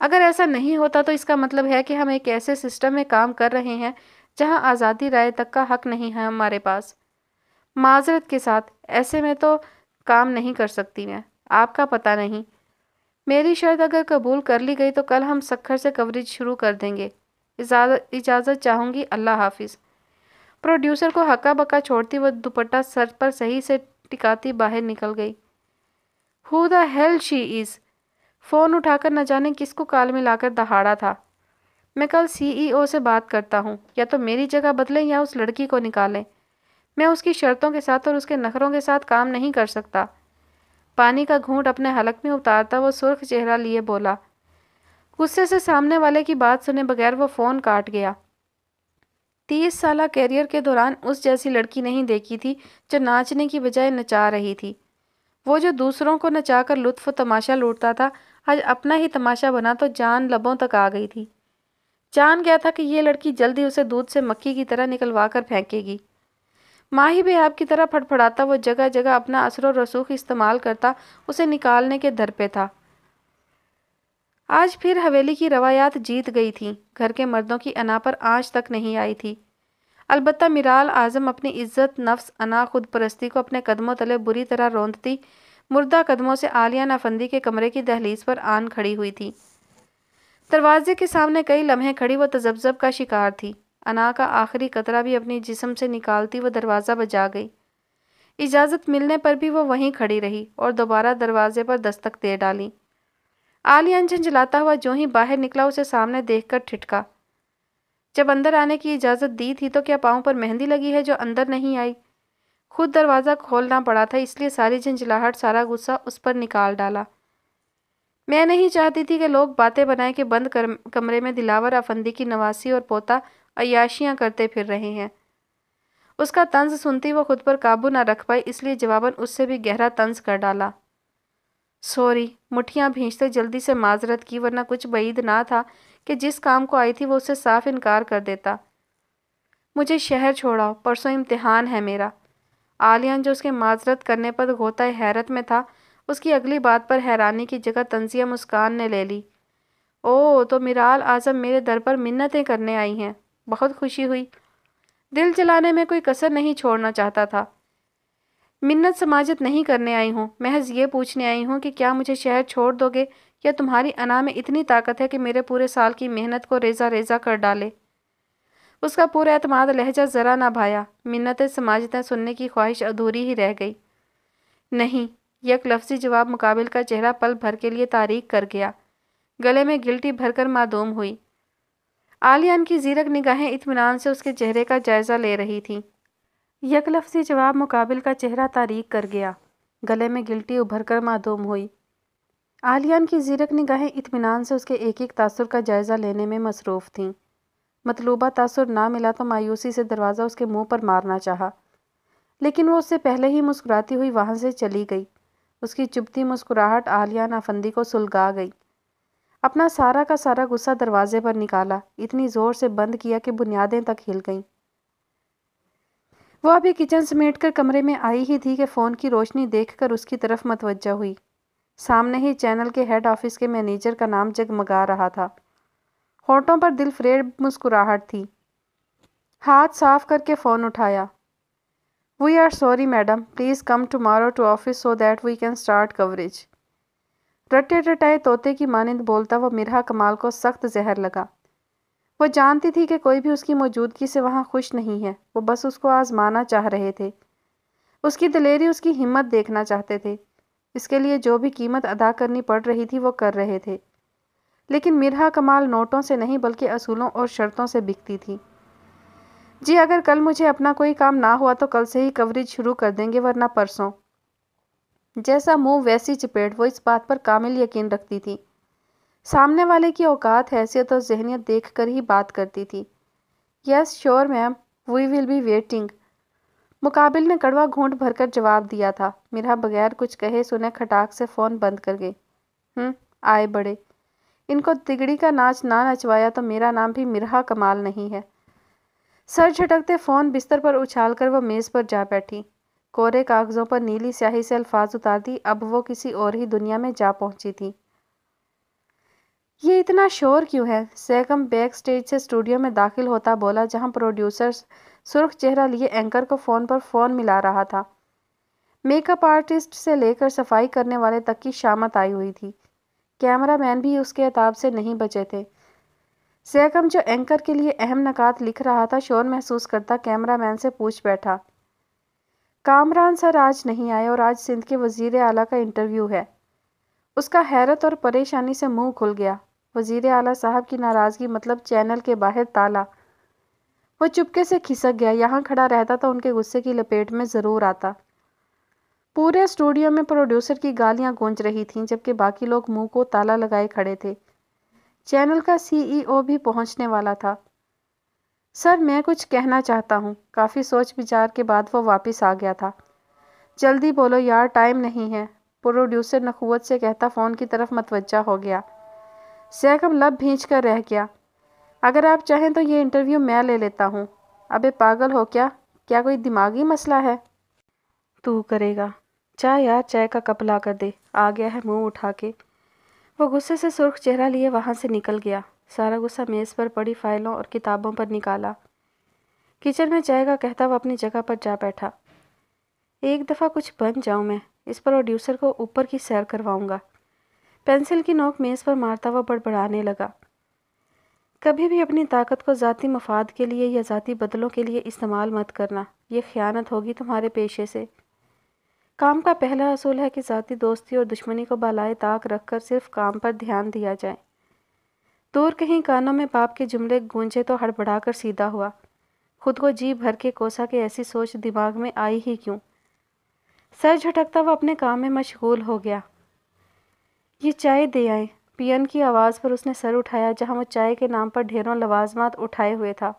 अगर ऐसा नहीं होता तो इसका मतलब है कि हम एक ऐसे सिस्टम में काम कर रहे हैं जहां आज़ादी राय तक का हक नहीं है हमारे पास माजरत के साथ ऐसे में तो काम नहीं कर सकती मैं आपका पता नहीं मेरी शर्त अगर कबूल कर ली गई तो कल हम सखर से कवरेज शुरू कर देंगे इजाज़त चाहूँगी अल्लाह हाफिज़ प्रोड्यूसर को हक्का बक्का छोड़ती वह दुपट्टा सर पर सही से टिकाती बाहर निकल गई who the hell she is phone उठाकर न जाने किसको काल में लाकर दहाड़ा था मैं कल सीईओ e से बात करता हूँ या तो मेरी जगह बदलें या उस लड़की को निकालें मैं उसकी शर्तों के साथ और उसके नखरों के साथ काम नहीं कर सकता पानी का घूंट अपने हलक में उतारता वो सुर्ख चेहरा लिए बोला गुस्से से सामने वाले की बात सुने बगैर वो फ़ोन काट गया तीस साल कैरियर के दौरान उस जैसी लड़की नहीं देखी थी जो नाचने की बजाय नचा रही थी वो जो दूसरों को नचाकर लुत्फ तमाशा लूटता था आज अपना ही तमाशा बना तो जान लबों तक आ गई थी जान गया था कि ये लड़की जल्दी उसे दूध से मक्खी की तरह निकलवा कर फेंकेगी माही भी आपकी तरह फटफड़ाता वो जगह जगह अपना असर और रसूख इस्तेमाल करता उसे निकालने के दर पे था आज फिर हवेली की रवायात जीत गई थी घर के मर्दों की अना पर आँच तक नहीं आई थी अलबत्त मिराल आज़म अपनी इज्जत नफ्स अना खुद परस्ती को अपने कदमों तले बुरी तरह रौंदती मुर्दा कदमों से आलिया नाफंदी के कमरे की दहलीज पर आन खड़ी हुई थी दरवाजे के सामने कई लम्हे खड़ी व तजब्जब का शिकार थी अना का आखिरी कतरा भी अपने जिसम से निकालती व दरवाज़ा बजा गई इजाज़त मिलने पर भी वह वहीं खड़ी रही और दोबारा दरवाजे पर दस्तक दे डाली आलियान झंझलाता हुआ जो ही बाहर निकला उसे सामने देखकर ठिठका जब अंदर आने की इजाज़त दी थी तो क्या पाँव पर मेहंदी लगी है जो अंदर नहीं आई खुद दरवाज़ा खोलना पड़ा था इसलिए सारी झंझलाहट सारा गुस्सा उस पर निकाल डाला मैं नहीं चाहती थी कि लोग बातें बनाए के बंद कर, कमरे में दिलावर अफंदी की नवासी और पोता अयाशियाँ करते फिर रहे हैं उसका तंज सुनती वो खुद पर काबू ना रख पाई इसलिए जवाबन उससे भी गहरा तंज कर डाला सॉरी मुठियाँ भींचते जल्दी से माजरत की वरना कुछ बईद ना था कि जिस काम को आई थी वो उससे साफ इनकार कर देता मुझे शहर छोड़ाओ परसों इम्तिहान है मेरा आलियान जो उसके माजरत करने पर गोता हैरत में था उसकी अगली बात पर हैरानी की जगह तंजिया मुस्कान ने ले ली ओ तो मिराल आज़म मेरे दर पर मिन्नतें करने आई हैं बहुत खुशी हुई दिल जलाने में कोई कसर नहीं छोड़ना चाहता था मिन्नत समाजत नहीं करने आई हूँ महज ये पूछने आई हूँ कि क्या मुझे शहर छोड़ दोगे या तुम्हारी अना में इतनी ताकत है कि मेरे पूरे साल की मेहनत को रेजा रेजा कर डाले उसका पूरा अतमाद लहजा ज़रा ना भाया मिन्नत समाजतें सुनने की ख्वाहिश अधूरी ही रह गई नहीं यक लफ्जी जवाब मुकाबिल का चेहरा पल भर के लिए तारीख कर गया गले में गिल्टी भरकर मादूम हुई आलियान की जीरक निगाहें इतमान से उसके चेहरे का जायज़ा ले रही थीं यक लफ्जी जवाब मुकाबिल का चेहरा तारीख कर गया गले में गिल्टी उभर कर मादूम हुई आलियान की जीरक निगाहें इतमान से उसके एक एक तासर का जायज़ा लेने में मसरूफ़ थीं मतलूबा तासर ना मिला तो मायूसी से दरवाज़ा उसके मुंह पर मारना चाहा लेकिन वो उससे पहले ही मुस्कुराती हुई वहाँ से चली गई उसकी चुपती मुस्कुराहट आलिया नाफंदी को सुलगा गई अपना सारा का सारा गुस्सा दरवाजे पर निकाला इतनी ज़ोर से बंद किया कि बुनियादें तक हिल गईं वो अभी किचन समेट कर कमरे में आई ही थी कि फ़ोन की रोशनी देखकर उसकी तरफ मतवजा हुई सामने ही चैनल के हेड ऑफिस के मैनेजर का नाम जगमगा रहा था होटों पर दिल फ्रेड मुस्कुराहट थी हाथ साफ करके फ़ोन उठाया we are sorry madam please come tomorrow to office so that we can start coverage रटे रटाए तोते की मानंद बोलता वह मिरहा कमाल को सख्त जहर लगा वो जानती थी कि कोई भी उसकी मौजूदगी से वहाँ खुश नहीं है वो बस उसको आजमाना चाह रहे थे उसकी दिलेरी उसकी हिम्मत देखना चाहते थे इसके लिए जो भी कीमत अदा करनी पड़ रही थी वो कर रहे थे लेकिन मिरहा कमाल नोटों से नहीं बल्कि असूलों और शर्तों से बिकती थी जी अगर कल मुझे अपना कोई काम ना हुआ तो कल से ही कवरेज शुरू कर देंगे वरना परसों जैसा मुंह वैसी चपेट वो इस बात पर कामिल यकीन रखती थी सामने वाले की औकात हैसियत और जहनीत देख कर ही बात करती थी yes sure ma'am we will be waiting मुकाबिल ने कड़वा घूंट भरकर जवाब दिया था मेरा बगैर कुछ कहे सुने खटाक से फ़ोन बंद कर गई हम्म, आए बड़े इनको तिगड़ी का नाच ना नचवाया तो मेरा नाम भी मिरहा कमाल नहीं है सर झटकते फ़ोन बिस्तर पर उछालकर वह मेज़ पर जा बैठी कोरे कागज़ों पर नीली स्याही से अल्फाज उतार दी अब वो किसी और ही दुनिया में जा पहुंची थी ये इतना शोर क्यों है सैकम बैक स्टेज से स्टूडियो में दाखिल होता बोला जहां प्रोड्यूसर सुर्ख चेहरा लिए एंकर को फ़ोन पर फ़ोन मिला रहा था मेकअप आर्टिस्ट से लेकर सफाई करने वाले तक की शामत आई हुई थी कैमरामैन भी उसके अताब से नहीं बचे थे सैकम जो एंकर के लिए अहम नकात लिख रहा था शोर महसूस करता कैमरामैन से पूछ बैठा कामरान सर आज नहीं आए और आज सिंध के वजीर आला का इंटरव्यू है उसका हैरत और परेशानी से मुंह खुल गया वजीर आला साहब की नाराज़गी मतलब चैनल के बाहर ताला वो चुपके से खिसक गया यहाँ खड़ा रहता तो उनके गुस्से की लपेट में ज़रूर आता पूरे स्टूडियो में प्रोड्यूसर की गालियाँ गूंज रही थीं जबकि बाकी लोग मुंह को ताला लगाए खड़े थे चैनल का सीईओ e भी पहुंचने वाला था सर मैं कुछ कहना चाहता हूँ काफ़ी सोच विचार के बाद वो वापस आ गया था जल्दी बोलो यार टाइम नहीं है प्रोड्यूसर नखुवत से कहता फ़ोन की तरफ मतवजा हो गया सैकम लब भींच कर रह गया अगर आप चाहें तो ये इंटरव्यू मैं ले लेता हूँ अबे पागल हो क्या क्या कोई दिमागी मसला है तू करेगा चाय यार चाय का कप ला कर दे आ गया है मुंह उठा के वह गुस्से से सुर्ख चेहरा लिए वहाँ से निकल गया सारा गुस्सा मेज़ पर पड़ी फाइलों और किताबों पर निकाला किचन में जाएगा कहता वह अपनी जगह पर जा बैठा एक दफ़ा कुछ बन जाऊँ मैं इस पर प्रोड्यूसर को ऊपर की सैर करवाऊँगा पेंसिल की नोक मेज़ पर मारता हुआ बड़बड़ाने लगा कभी भी अपनी ताकत को ज़ाती मफाद के लिए या ज़ाती बदलों के लिए इस्तेमाल मत करना यह ख़यानत होगी तुम्हारे पेशे से काम का पहला असूल है कि ज़ाती दोस्ती और दुश्मनी को बालाए ताक रखकर सिर्फ काम पर ध्यान दिया जाए दूर कहीं कानों में बाप के जुमले गूंजे तो हड़बड़ा कर सीधा हुआ खुद को जी भर के कोसा के ऐसी सोच दिमाग में आई ही क्यों सर झटकता वह अपने काम में मशगूल हो गया ये चाय दे आए पियन की आवाज़ पर उसने सर उठाया जहाँ वो चाय के नाम पर ढेरों लवाजमात उठाए हुए था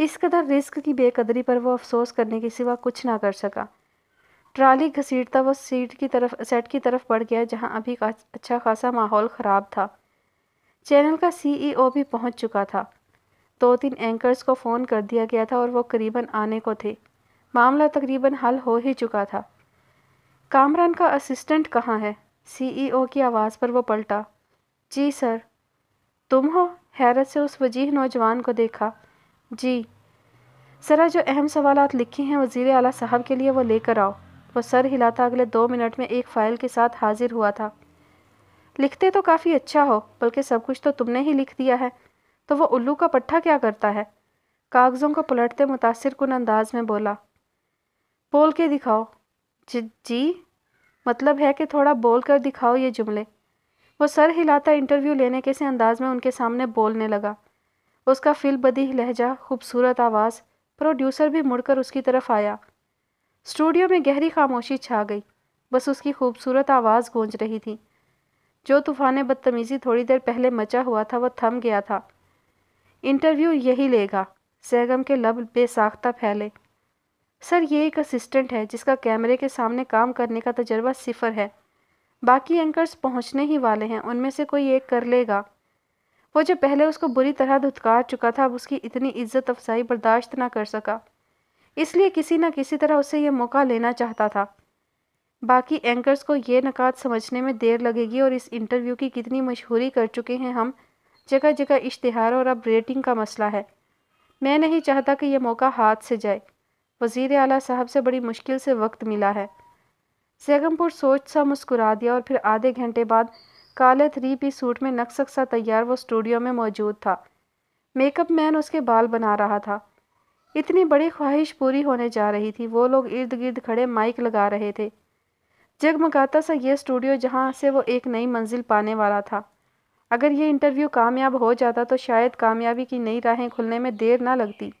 इस कदर रिस्क की बेकदरी पर वो अफसोस करने के सिवा कुछ ना कर सका ट्राली घसीटता वह सीट की तरफ सेट की तरफ बढ़ गया जहां अभी का अच्छा खासा माहौल ख़राब था चैनल का सीईओ e भी पहुंच चुका था दो तीन एंकर्स को फ़ोन कर दिया गया था और वो करीबन आने को थे मामला तकरीबन हल हो ही चुका था कामरान का असिस्टेंट कहाँ है सीईओ e की आवाज़ पर वो पलटा जी सर तुम हो हैरत से उस वजीह नौजवान को देखा जी सरा जो अहम सवाल लिखे हैं वज़ी अला साहब के लिए वो लेकर आओ वह सर हिलाता अगले दो मिनट में एक फ़ाइल के साथ हाजिर हुआ था लिखते तो काफ़ी अच्छा हो बल्कि सब कुछ तो तुमने ही लिख दिया है तो वो उल्लू का पट्ठा क्या करता है कागज़ों को पलटते मुतासर कन अंदाज में बोला बोल के दिखाओ जी जी मतलब है कि थोड़ा बोल कर दिखाओ ये जुमले वो सर हिलाता इंटरव्यू लेने के से अंदाज में उनके सामने बोलने लगा उसका फिल बदी लहजा खूबसूरत आवाज़ प्रोड्यूसर भी मुड़कर उसकी तरफ आया स्टूडियो में गहरी खामोशी छा गई बस उसकी खूबसूरत आवाज़ गूंज रही थी जो तूफान बदतमीज़ी थोड़ी देर पहले मचा हुआ था वह थम गया था इंटरव्यू यही लेगा सैगम के लब बेसाख्ता फैले सर ये एक असिस्टेंट है जिसका कैमरे के सामने काम करने का तजर्बा सिफर है बाकी एंकर्स पहुंचने ही वाले हैं उनमें से कोई एक कर लेगा वो जो पहले उसको बुरी तरह धुतकार चुका था अब उसकी इतनी इज्जत अफजाई बर्दाश्त ना कर सका इसलिए किसी न किसी तरह उसे यह मौका लेना चाहता था बाकी एंकर्स को ये नकात समझने में देर लगेगी और इस इंटरव्यू की कितनी मशहूरी कर चुके हैं हम जगह जगह इश्तहार और अब रेटिंग का मसला है मैं नहीं चाहता कि यह मौका हाथ से जाए वज़ी अला साहब से बड़ी मुश्किल से वक्त मिला है सैगमपुर सोच सा मुस्कुरा दिया और फिर आधे घंटे बाद काले थ्री पी सूट में नक्सक सा तैयार वो स्टूडियो में मौजूद था मेकअप मैन उसके बाल बना रहा था इतनी बड़ी ख्वाहिश पूरी होने जा रही थी वो लोग इर्द गिर्द खड़े माइक लगा रहे थे जगमगाता सा यह स्टूडियो जहाँ से वो एक नई मंजिल पाने वाला था अगर ये इंटरव्यू कामयाब हो जाता तो शायद कामयाबी की नई राहें खुलने में देर ना लगती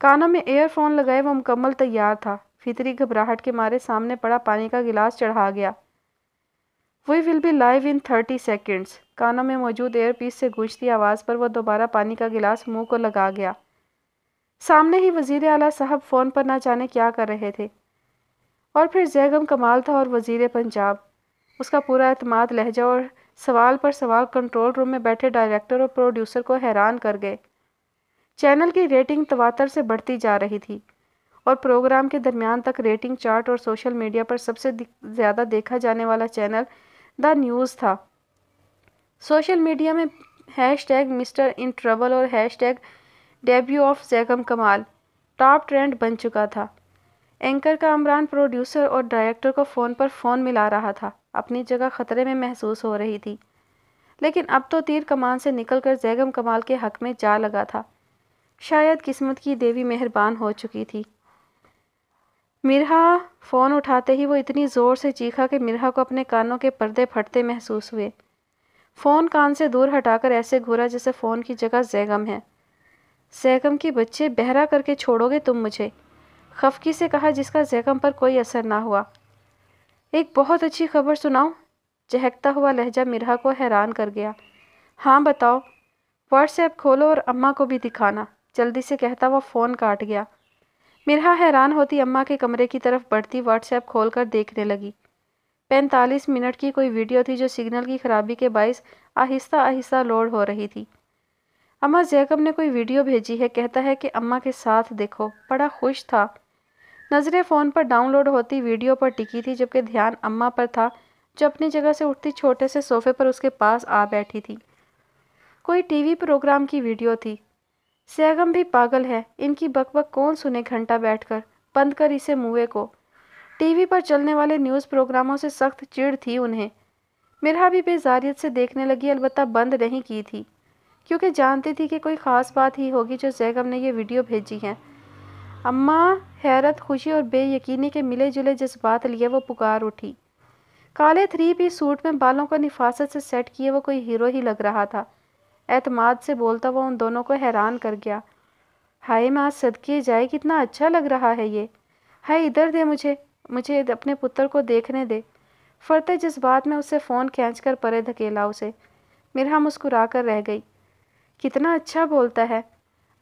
कानों में एयरफोन लगाए वो मुकम्मल तैयार था फितरी घबराहट के मारे सामने पड़ा पानी का गिलास चढ़ा गया we will be live in thirty seconds कानों में मौजूद एयरपीस से गूंजती आवाज़ पर वह दोबारा पानी का गिलास मुंह को लगा गया सामने ही वज़ी अला साहब फ़ोन पर ना जाने क्या कर रहे थे और फिर जैगम कमाल था और वज़ीर पंजाब उसका पूरा अतमाद लहजा और सवाल पर सवाल कंट्रोल रूम में बैठे डायरेक्टर और प्रोड्यूसर को हैरान कर गए चैनल की रेटिंग तवातर से बढ़ती जा रही थी और प्रोग्राम के दरमियान तक रेटिंग चार्ट और सोशल मीडिया पर सबसे ज़्यादा देखा जाने वाला चैनल द न्यूज़ था सोशल मीडिया में hashtag mister in trouble और hashtag debut of Zaigham Kamal top trend बन चुका था एंकर का अमरान प्रोड्यूसर और डायरेक्टर को फ़ोन पर फ़ोन मिला रहा था अपनी जगह ख़तरे में महसूस हो रही थी लेकिन अब तो तीर कमान से निकलकर जैगम कमाल के हक में जा लगा था शायद किस्मत की देवी मेहरबान हो चुकी थी मिरहा फ़ोन उठाते ही वो इतनी ज़ोर से चीखा कि मिरहा को अपने कानों के पर्दे फटते महसूस हुए फ़ोन कान से दूर हटाकर ऐसे घूरा जैसे फ़ोन की जगह जैगम है जैकम के बच्चे बहरा करके छोड़ोगे तुम मुझे खफकी से कहा जिसका जैकम पर कोई असर ना हुआ एक बहुत अच्छी खबर सुनाओ चहकता हुआ लहजा मिरहा को हैरान कर गया हाँ बताओ व्हाट्सएप खोलो और अम्मा को भी दिखाना जल्दी से कहता वह फ़ोन काट गया मिरहा हैरान होती अम्मा के कमरे की तरफ बढ़ती व्हाट्सएप खोल कर देखने लगी पैंतालीस मिनट की कोई वीडियो थी जो सिग्नल की खराबी के बायस आहिस्ता आहिस्ता लोड हो रही थी अम्मा जैकब ने कोई वीडियो भेजी है कहता है कि अम्मा के साथ देखो बड़ा खुश था नज़रें फ़ोन पर डाउनलोड होती वीडियो पर टिकी थी जबकि ध्यान अम्मा पर था जो अपनी जगह से उठती छोटे से सोफे पर उसके पास आ बैठी थी कोई टीवी प्रोग्राम की वीडियो थी सैगम भी पागल है इनकी बकबक कौन सुने घंटा बैठकर बंद कर इसे मुँह को टीवी पर चलने वाले न्यूज़ प्रोग्रामों से सख्त चिड़ थी उन्हें मेरा भी बेजारियत से देखने लगी अलबत्त बंद नहीं की थी क्योंकि जानती थी कि कोई ख़ास बात ही होगी जो जैगम ने यह वीडियो भेजी है अम्मा हैरत खुशी और बेयकीनी के मिले जुले जज्बात लिए वो पुकार उठी काले थ्री पी सूट में बालों को निफासत से सेट किए वो कोई हीरो ही लग रहा था एतमाद से बोलता वो उन दोनों को हैरान कर गया हाय माँ सदके जाए कितना अच्छा लग रहा है ये हाय इधर दे मुझे मुझे अपने पुत्र को देखने दे फरते जज्बात में उससे फ़ोन खींच कर परे धकेला उसे मिरहा मुस्कुरा कर रह गई कितना अच्छा बोलता है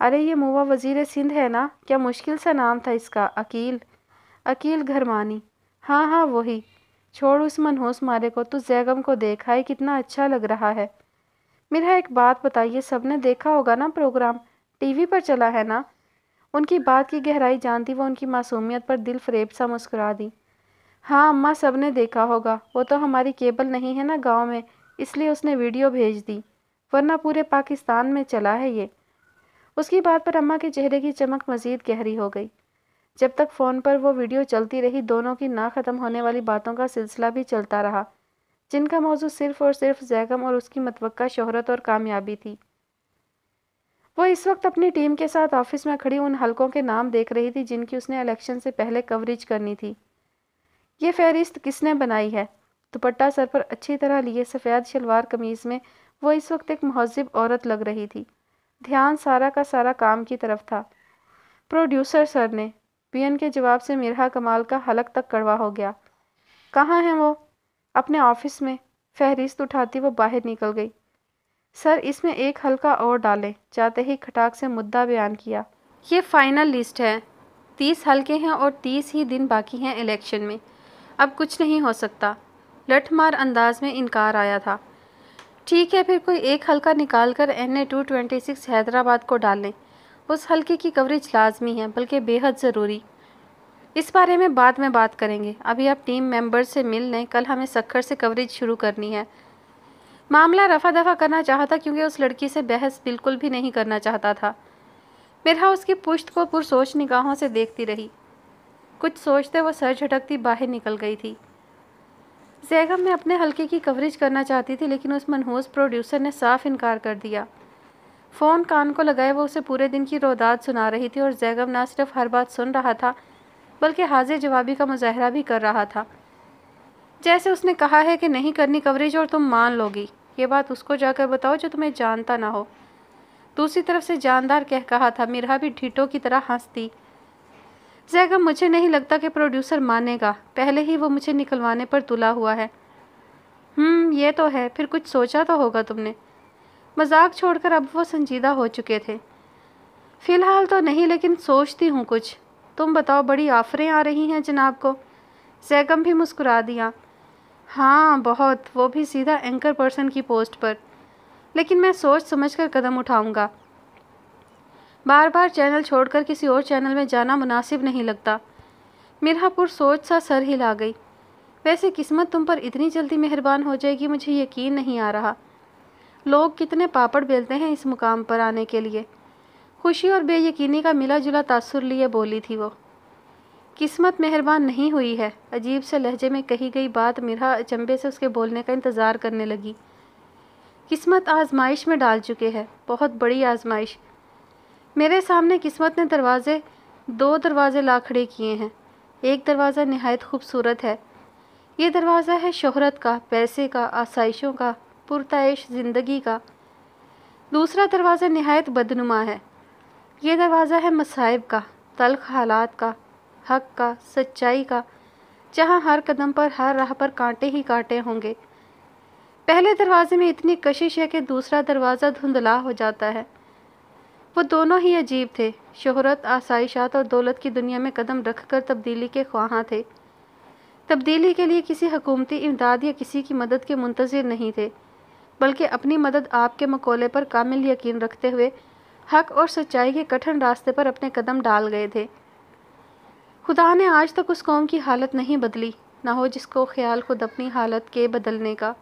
अरे ये मुवा वज़ीर सिंध है ना क्या मुश्किल सा नाम था इसका अकील अकील घरमानी हाँ हाँ वही छोड़ उस मनहूस मारे को तो जैगम को देखा है कितना अच्छा लग रहा है मेरा एक बात बताइए सबने देखा होगा ना प्रोग्राम टीवी पर चला है ना उनकी बात की गहराई जानती वो उनकी मासूमियत पर दिल फ्रेब सा मुस्कुरा दी हाँ अम्मा सब ने देखा होगा वो तो हमारी केबल नहीं है ना गांव में इसलिए उसने वीडियो भेज दी वरना पूरे पाकिस्तान में चला है ये उसकी बात पर अम्मा के चेहरे की चमक मजीद गहरी हो गई जब तक फ़ोन पर वो वीडियो चलती रही दोनों की ना ख़त्म होने वाली बातों का सिलसिला भी चलता रहा जिनका मौजू सिर्फ और सिर्फ जैगम और उसकी मतवक़ा शोहरत और कामयाबी थी वो इस वक्त अपनी टीम के साथ ऑफिस में खड़ी उन हलकों के नाम देख रही थी जिनकी उसने इलेक्शन से पहले कवरेज करनी थी ये फहरिस्त किसने बनाई है दुपट्टा सर पर अच्छी तरह लिए सफ़ेद शलवार कमीज़ में वो इस वक्त एक महजब औरत लग रही थी ध्यान सारा का सारा काम की तरफ था प्रोड्यूसर सर ने पियन के जवाब से मिरहा कमाल का हलक तक कड़वा हो गया कहाँ हैं वो अपने ऑफिस में फहरिस्त उठाती वो बाहर निकल गई सर इसमें एक हल्का और डालें जाते ही खटाक से मुद्दा बयान किया ये फाइनल लिस्ट है तीस हल्के हैं और तीस ही दिन बाकी हैं इलेक्शन में अब कुछ नहीं हो सकता लठमार अंदाज में इनकार आया था ठीक है फिर कोई एक हल्का निकाल कर N A two twenty six Hyderabad को डाल लें उस हल्के की कवरेज लाजमी है बल्कि बेहद ज़रूरी इस बारे में बाद में बात करेंगे अभी आप टीम मेंबर से मिल लें कल हमें सखर से कवरेज शुरू करनी है मामला रफा दफा करना चाहता क्योंकि उस लड़की से बहस बिल्कुल भी नहीं करना चाहता था मेरा उसकी पुश्त को पुरसोच निगाहों से देखती रही कुछ सोचते वो सर झटकती बाहर निकल गई थी जैगम में अपने हलके की कवरेज करना चाहती थी लेकिन उस मनहूस प्रोड्यूसर ने साफ इनकार कर दिया फ़ोन कान को लगाए वो उसे पूरे दिन की रोदात सुना रही थी और जैगम ना सिर्फ हर बात सुन रहा था बल्कि हाजिर जवाबी का मुजाहरा भी कर रहा था जैसे उसने कहा है कि नहीं करनी कवरेज और तुम मान लोगी ये बात उसको जाकर बताओ जो तुम्हें जानता ना हो दूसरी तरफ से जानदार कह कहा था मिरहा भी ढीटों की तरह हंसती जैगा मुझे नहीं लगता कि प्रोड्यूसर मानेगा पहले ही वो मुझे निकलवाने पर तुला हुआ है हम्म, ये तो है फिर कुछ सोचा तो होगा तुमने मजाक छोड़कर अब वो संजीदा हो चुके थे फ़िलहाल तो नहीं लेकिन सोचती हूँ कुछ तुम बताओ बड़ी आफरें आ रही हैं जनाब को जैगम भी मुस्कुरा दिया हाँ बहुत वो भी सीधा एंकर पर्सन की पोस्ट पर लेकिन मैं सोच समझ कर कदम उठाऊँगा बार बार चैनल छोड़कर किसी और चैनल में जाना मुनासिब नहीं लगता मिर्हापुर सोच सा सर हिला गई वैसे किस्मत तुम पर इतनी जल्दी मेहरबान हो जाएगी मुझे यकीन नहीं आ रहा लोग कितने पापड़ बेलते हैं इस मुकाम पर आने के लिए खुशी और बेयकीनी का मिला जुला तासुर लिए बोली थी वो किस्मत मेहरबान नहीं हुई है अजीब से लहजे में कही गई बात मिर्हा अचंबे से उसके बोलने का इंतज़ार करने लगी किस्मत आजमाइश में डाल चुके हैं बहुत बड़ी आजमाइश मेरे सामने किस्मत ने दरवाज़े दो दरवाज़े ला खड़े किए हैं एक दरवाज़ा नहायत खूबसूरत है ये दरवाज़ा है शोहरत का पैसे का आसाइशों का पुरतश ज़िंदगी का दूसरा दरवाज़ा नहायत बदनुमा है ये दरवाज़ा है मसाइब का तलख हालात का हक का सच्चाई का जहाँ हर कदम पर हर राह पर कांटे ही कांटे होंगे पहले दरवाजे में इतनी कशिश है कि दूसरा दरवाज़ा धुंधला हो जाता है वो दोनों ही अजीब थे शहरत आसाइशात और दौलत की दुनिया में कदम रख कर तब्दीली के ख्वाहा थे तब्दीली के लिए किसी हकूमती इमदाद या किसी की मदद के मुंतज़र नहीं थे बल्कि अपनी मदद आपके मकोले पर कामिल यकीन रखते हुए हक और सच्चाई के कठिन रास्ते पर अपने कदम डाल गए थे खुदा ने आज तक उस कौम की हालत नहीं बदली ना हो जिसको ख्याल खुद अपनी हालत के बदलने का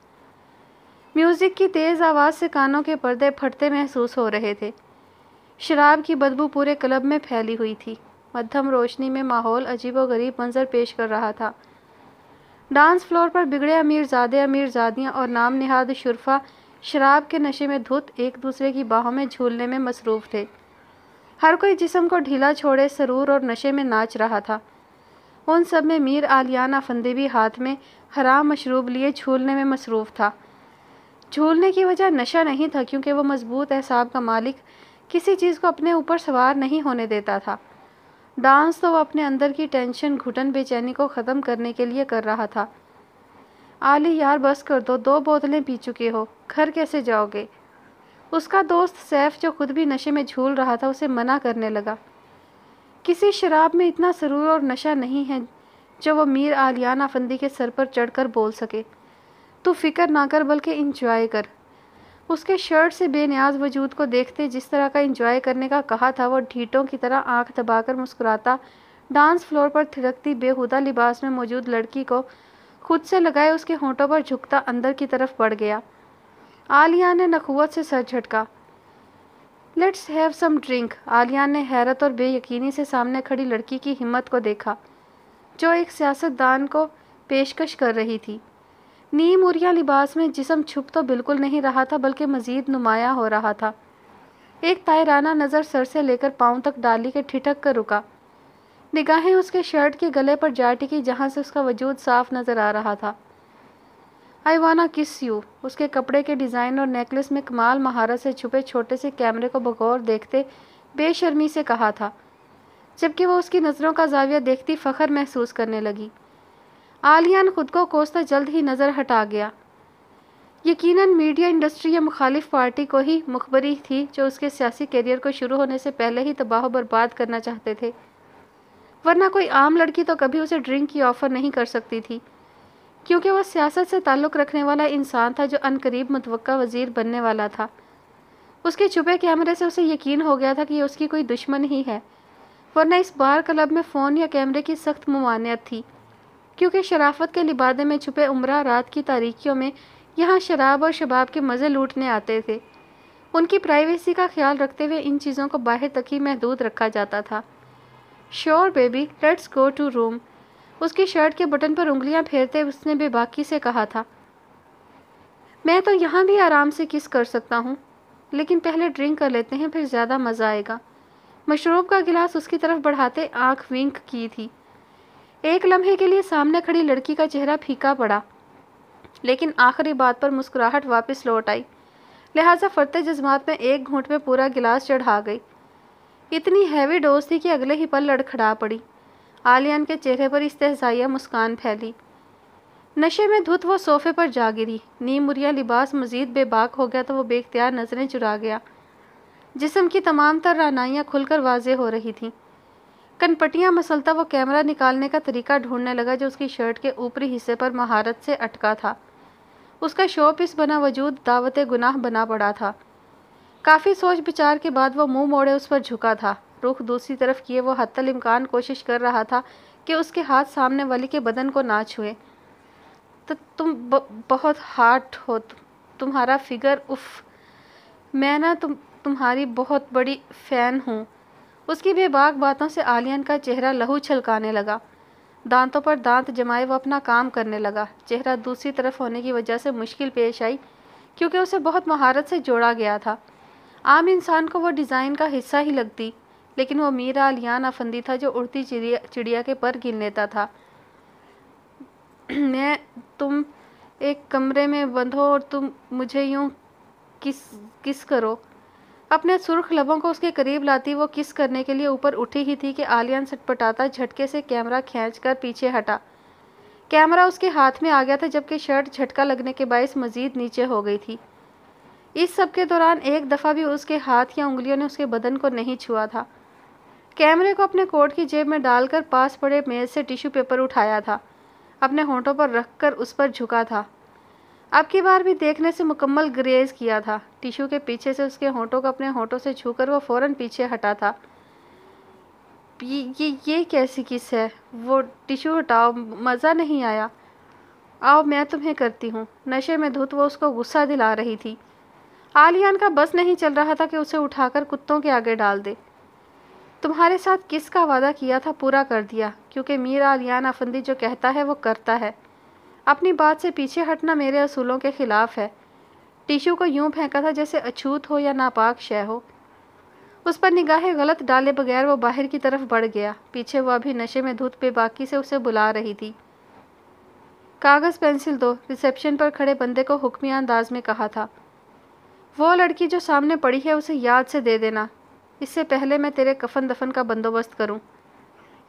म्यूज़िक की तेज़ आवाज़ से कानों के पर्दे फटते महसूस हो रहे थे शराब की बदबू पूरे क्लब में फैली हुई थी मध्यम रोशनी में माहौल अजीबोगरीब मंजर पेश कर रहा था डांस फ्लोर पर बिगड़े अमीरजादे अमीरजादियाँ और नाम निहाद शुरफा शराब के नशे में धुत एक दूसरे की बाहों में झूलने में मसरूफ़ थे हर कोई जिसम को ढीला छोड़े सरूर और नशे में नाच रहा था उन सब में मीर आलियाना फंदी भी हाथ में हराम मशरूब लिए झूलने में मसरूफ़ था झूलने की वजह नशा नहीं था क्योंकि वह मजबूत एहसाब का मालिक किसी चीज़ को अपने ऊपर सवार नहीं होने देता था डांस तो वह अपने अंदर की टेंशन घुटन बेचैनी को ख़त्म करने के लिए कर रहा था आली यार बस कर दो दो बोतलें पी चुके हो घर कैसे जाओगे उसका दोस्त सैफ जो खुद भी नशे में झूल रहा था उसे मना करने लगा किसी शराब में इतना सरूर और नशा नहीं है जो वो मीर आलियान आफंदी के सर पर चढ़कर बोल सके तू फिक्र ना कर बल्कि इंजॉय कर उसके शर्ट से बेनियाज वजूद को देखते जिस तरह का इंजॉय करने का कहा था वो ढीटों की तरह आंख दबाकर मुस्कुराता डांस फ्लोर पर थिरकती बेहुदा लिबास में मौजूद लड़की को खुद से लगाए उसके होंठों पर झुकता अंदर की तरफ बढ़ गया आलिया ने नखुवत से सर झटका let's have some drink Aliya ने हैरत और बेयकीनी से सामने खड़ी लड़की की हिम्मत को देखा जो एक सियासतदान को पेशकश कर रही थी ਨੇ ਮੋਰੀਆ لباس میں جسم છુપ તો બિલકુલ નહીં રહા થા બલકે મઝીદ નમાયા હો રહા થા એક પાયરાના નજર સર સે લેકર પાઉં તક ડાલી કે ઠઠક કર રુકા નિગહૈ ઉસકે શર્ટ કે ગલે પર જાટી કે જહાં સે ઉસકા વजूद સાફ નજર આ રહા થા આઇવાના કિસ્યુ ઉસકે કપડે કે ડિઝાઇન ઓર નેકલેસ મે કમાલ મહારત સે છુપે છોટે સે કેમેરા કો બગੌਰ દેખતે બેશરમી સે કહા થા જબકી વો ઉસકી નઝરોં કા ઝાવિયા દેખતે ફખર મહેસૂસ karne lagi आलियान खुद को कोसता जल्द ही नज़र हटा गया यकीनन मीडिया इंडस्ट्री या मुखालिफ पार्टी को ही मुखबरी थी जो उसके सियासी करियर को शुरू होने से पहले ही तबाह बर्बाद करना चाहते थे वरना कोई आम लड़की तो कभी उसे ड्रिंक की ऑफ़र नहीं कर सकती थी क्योंकि वह सियासत से ताल्लुक़ रखने वाला इंसान था जो अनकरीब मतवक़़ा वज़ीर बनने वाला था उसके छुपे कैमरे से उसे यकीन हो गया था कि उसकी कोई दुश्मन ही है वरना इस बार क्लब में फ़ोन या कैमरे की सख्त ममानियत थी क्योंकि शराफत के लिबादे में छुपे उम्र रात की तारीखियों में यहाँ शराब और शबाब के मज़े लूटने आते थे उनकी प्राइवेसी का ख्याल रखते हुए इन चीज़ों को बाहर तक ही महदूद रखा जाता था sure baby let's go to room उसकी शर्ट के बटन पर उंगलियां फेरते उसने बेबाकी से कहा था मैं तो यहाँ भी आराम से किस कर सकता हूँ लेकिन पहले ड्रिंक कर लेते हैं फिर ज़्यादा मज़ा आएगा मशरूब का गिलास उसकी तरफ बढ़ाते आँख विंक की थी एक लम्हे के लिए सामने खड़ी लड़की का चेहरा फीका पड़ा लेकिन आखिरी बात पर मुस्कुराहट वापस लौट आई लिहाजा फरते जज्बात में एक घूंट में पूरा गिलास चढ़ा गई इतनी हैवी डोज थी कि अगले ही पल लड़खड़ा पड़ी आलियान के चेहरे पर इस्तेजाया मुस्कान फैली नशे में धुत वो सोफे पर जा गिरी नीम उरिया लिबास मजीद बेबाक हो गया तो वो बेख्तियार नजरें चुरा गया जिसम की तमाम तर रानाइयाँ खुलकर वाजे हो रही थीं कनपटियाँ मसलता वो कैमरा निकालने का तरीका ढूंढने लगा जो उसकी शर्ट के ऊपरी हिस्से पर महारत से अटका था उसका शो पीस बना वजूद दावत गुनाह बना पड़ा था काफ़ी सोच विचार के बाद वो मुंह मोड़े उस पर झुका था रुख दूसरी तरफ किए वो हतल इम्कान कोशिश कर रहा था कि उसके हाथ सामने वाली के बदन को ना छुए तो तुम बहुत हार्ट हो तुम्हारा फिगर उफ मैं ना तुम तुम्हारी बहुत बड़ी फ़ैन हूँ उसकी बेबाक बातों से आलियन का चेहरा लहू छलकाने लगा दांतों पर दांत जमाए वो अपना काम करने लगा चेहरा दूसरी तरफ होने की वजह से मुश्किल पेश आई क्योंकि उसे बहुत महारत से जोड़ा गया था आम इंसान को वो डिज़ाइन का हिस्सा ही लगती लेकिन वो मीरा आलियान अफंदी था जो उड़ती चिड़िया चिड़िया के पर गिन लेता था मैं तुम एक कमरे में बंधो और तुम मुझे यूँ किस किस करो अपने सुर्ख लबों को उसके करीब लाती वो किस करने के लिए ऊपर उठी ही थी कि आलियान सटपटाता झटके से कैमरा खींच कर पीछे हटा कैमरा उसके हाथ में आ गया था जबकि शर्ट झटका लगने के बायस मज़ीद नीचे हो गई थी इस सब के दौरान एक दफ़ा भी उसके हाथ या उंगलियों ने उसके बदन को नहीं छुआ था कैमरे को अपने कोट की जेब में डालकर पास पड़े मेज़ से टिश्यू पेपर उठाया था अपने होंठों पर रख कर उस पर झुका था अब की बार भी देखने से मुकम्मल ग्रेज किया था टिशू के पीछे से उसके होंठों को अपने होंठों से छूकर वो फ़ौरन पीछे हटा था ये ये कैसी किस है वो टिशू हटाओ मज़ा नहीं आया आओ मैं तुम्हें करती हूँ नशे में धुत वो उसको गुस्सा दिला रही थी आलियान का बस नहीं चल रहा था कि उसे उठाकर कुत्तों के आगे डाल दे तुम्हारे साथ किस का वादा किया था पूरा कर दिया क्योंकि मीर आलियान अफंदी जो कहता है वो करता है अपनी बात से पीछे हटना मेरे असूलों के ख़िलाफ़ है टिशू को यूं फेंका था जैसे अछूत हो या नापाक शय हो उस पर निगाहें गलत डाले बगैर वो बाहर की तरफ बढ़ गया पीछे वह अभी नशे में धुत बेबाकी से उसे बुला रही थी कागज़ पेंसिल दो रिसेप्शन पर खड़े बंदे को हुक्मी अंदाज में कहा था वो लड़की जो सामने पड़ी है उसे याद से दे देना इससे पहले मैं तेरे कफन दफन का बंदोबस्त करूँ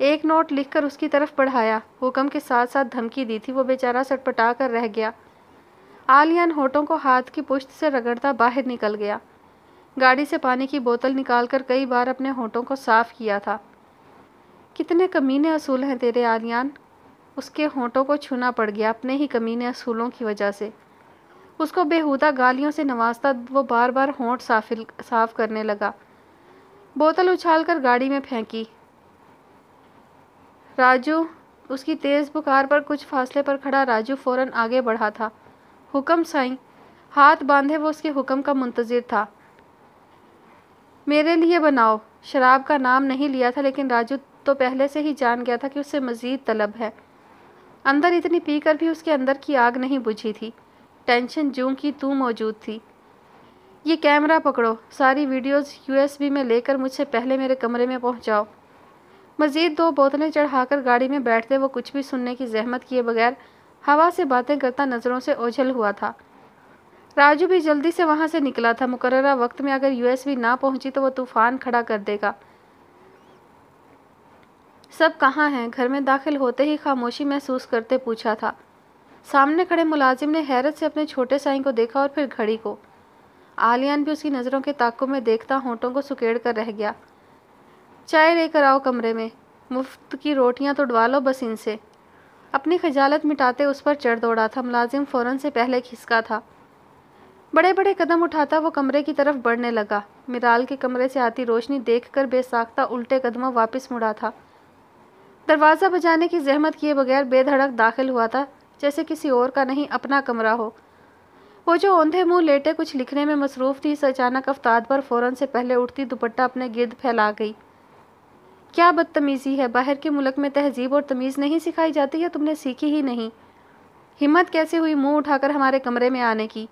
एक नोट लिखकर उसकी तरफ बढ़ाया हुक्म के साथ साथ धमकी दी थी वो बेचारा सटपटा कर रह गया आलियान होठों को हाथ की पुश्त से रगड़ता बाहर निकल गया गाड़ी से पानी की बोतल निकालकर कई बार अपने होठों को साफ किया था कितने कमीने असूल हैं तेरे आलियान उसके होठों को छूना पड़ गया अपने ही कमीने असूलों की वजह से उसको बेहूदा गालियों से नवाजता वो बार बार होंठ साफ साफ करने लगा बोतल उछाल कर गाड़ी में फेंकी राजू उसकी तेज़ पुकार पर कुछ फासले पर खड़ा राजू फौरन आगे बढ़ा था हुक्म साईं हाथ बांधे वो उसके हुक्म का मुंतज़िर था मेरे लिए बनाओ शराब का नाम नहीं लिया था लेकिन राजू तो पहले से ही जान गया था कि उससे मज़ीद तलब है अंदर इतनी पीकर भी उसके अंदर की आग नहीं बुझी थी टेंशन जूं की तू मौजूद थी ये कैमरा पकड़ो सारी वीडियोस यूएसबी में लेकर मुझसे पहले मेरे कमरे में पहुंचाओ मज़ीद दो बोतलें चढ़ाकर गाड़ी में बैठते वो कुछ भी सुनने की जहमत किए बगैर हवा से बातें करता नज़रों से ओझल हुआ था राजू भी जल्दी से वहाँ से निकला था मुकर्रा वक्त में अगर यूएस भी ना पहुँची तो वह तूफ़ान खड़ा कर देगा सब कहाँ हैं घर में दाखिल होते ही खामोशी महसूस करते पूछा था सामने खड़े मुलाजिम ने हैरत से अपने छोटे साई को देखा और फिर घड़ी को आलियान भी उसकी नज़रों के ताकों में देखता होटों को सुकेड़ कर रह गया चाय लेकर आओ कमरे में मुफ्त की रोटियां तो डवा लो बस इनसे अपनी खजालत मिटाते उस पर चढ़ दौड़ा था मुलाजिम फ़ौरन से पहले खिसका था बड़े बड़े कदम उठाता वो कमरे की तरफ बढ़ने लगा मिराल के कमरे से आती रोशनी देखकर बेसाख्ता उल्टे कदमों वापस मुड़ा था दरवाज़ा बजाने की जहमत किए बगैर बेधड़क दाखिल हुआ था जैसे किसी और का नहीं अपना कमरा हो वो जो औंधे मुंह लेटे कुछ लिखने में मसरूफ़ थी इस अचानक अफ्ताद पर फ़ौरन से पहले उठती दुपट्टा अपने गिर्द फैला गई क्या बदतमीज़ी है बाहर के मुल्क में तहजीब और तमीज़ नहीं सिखाई जाती या तुमने सीखी ही नहीं हिम्मत कैसे हुई मुंह उठाकर हमारे कमरे में आने की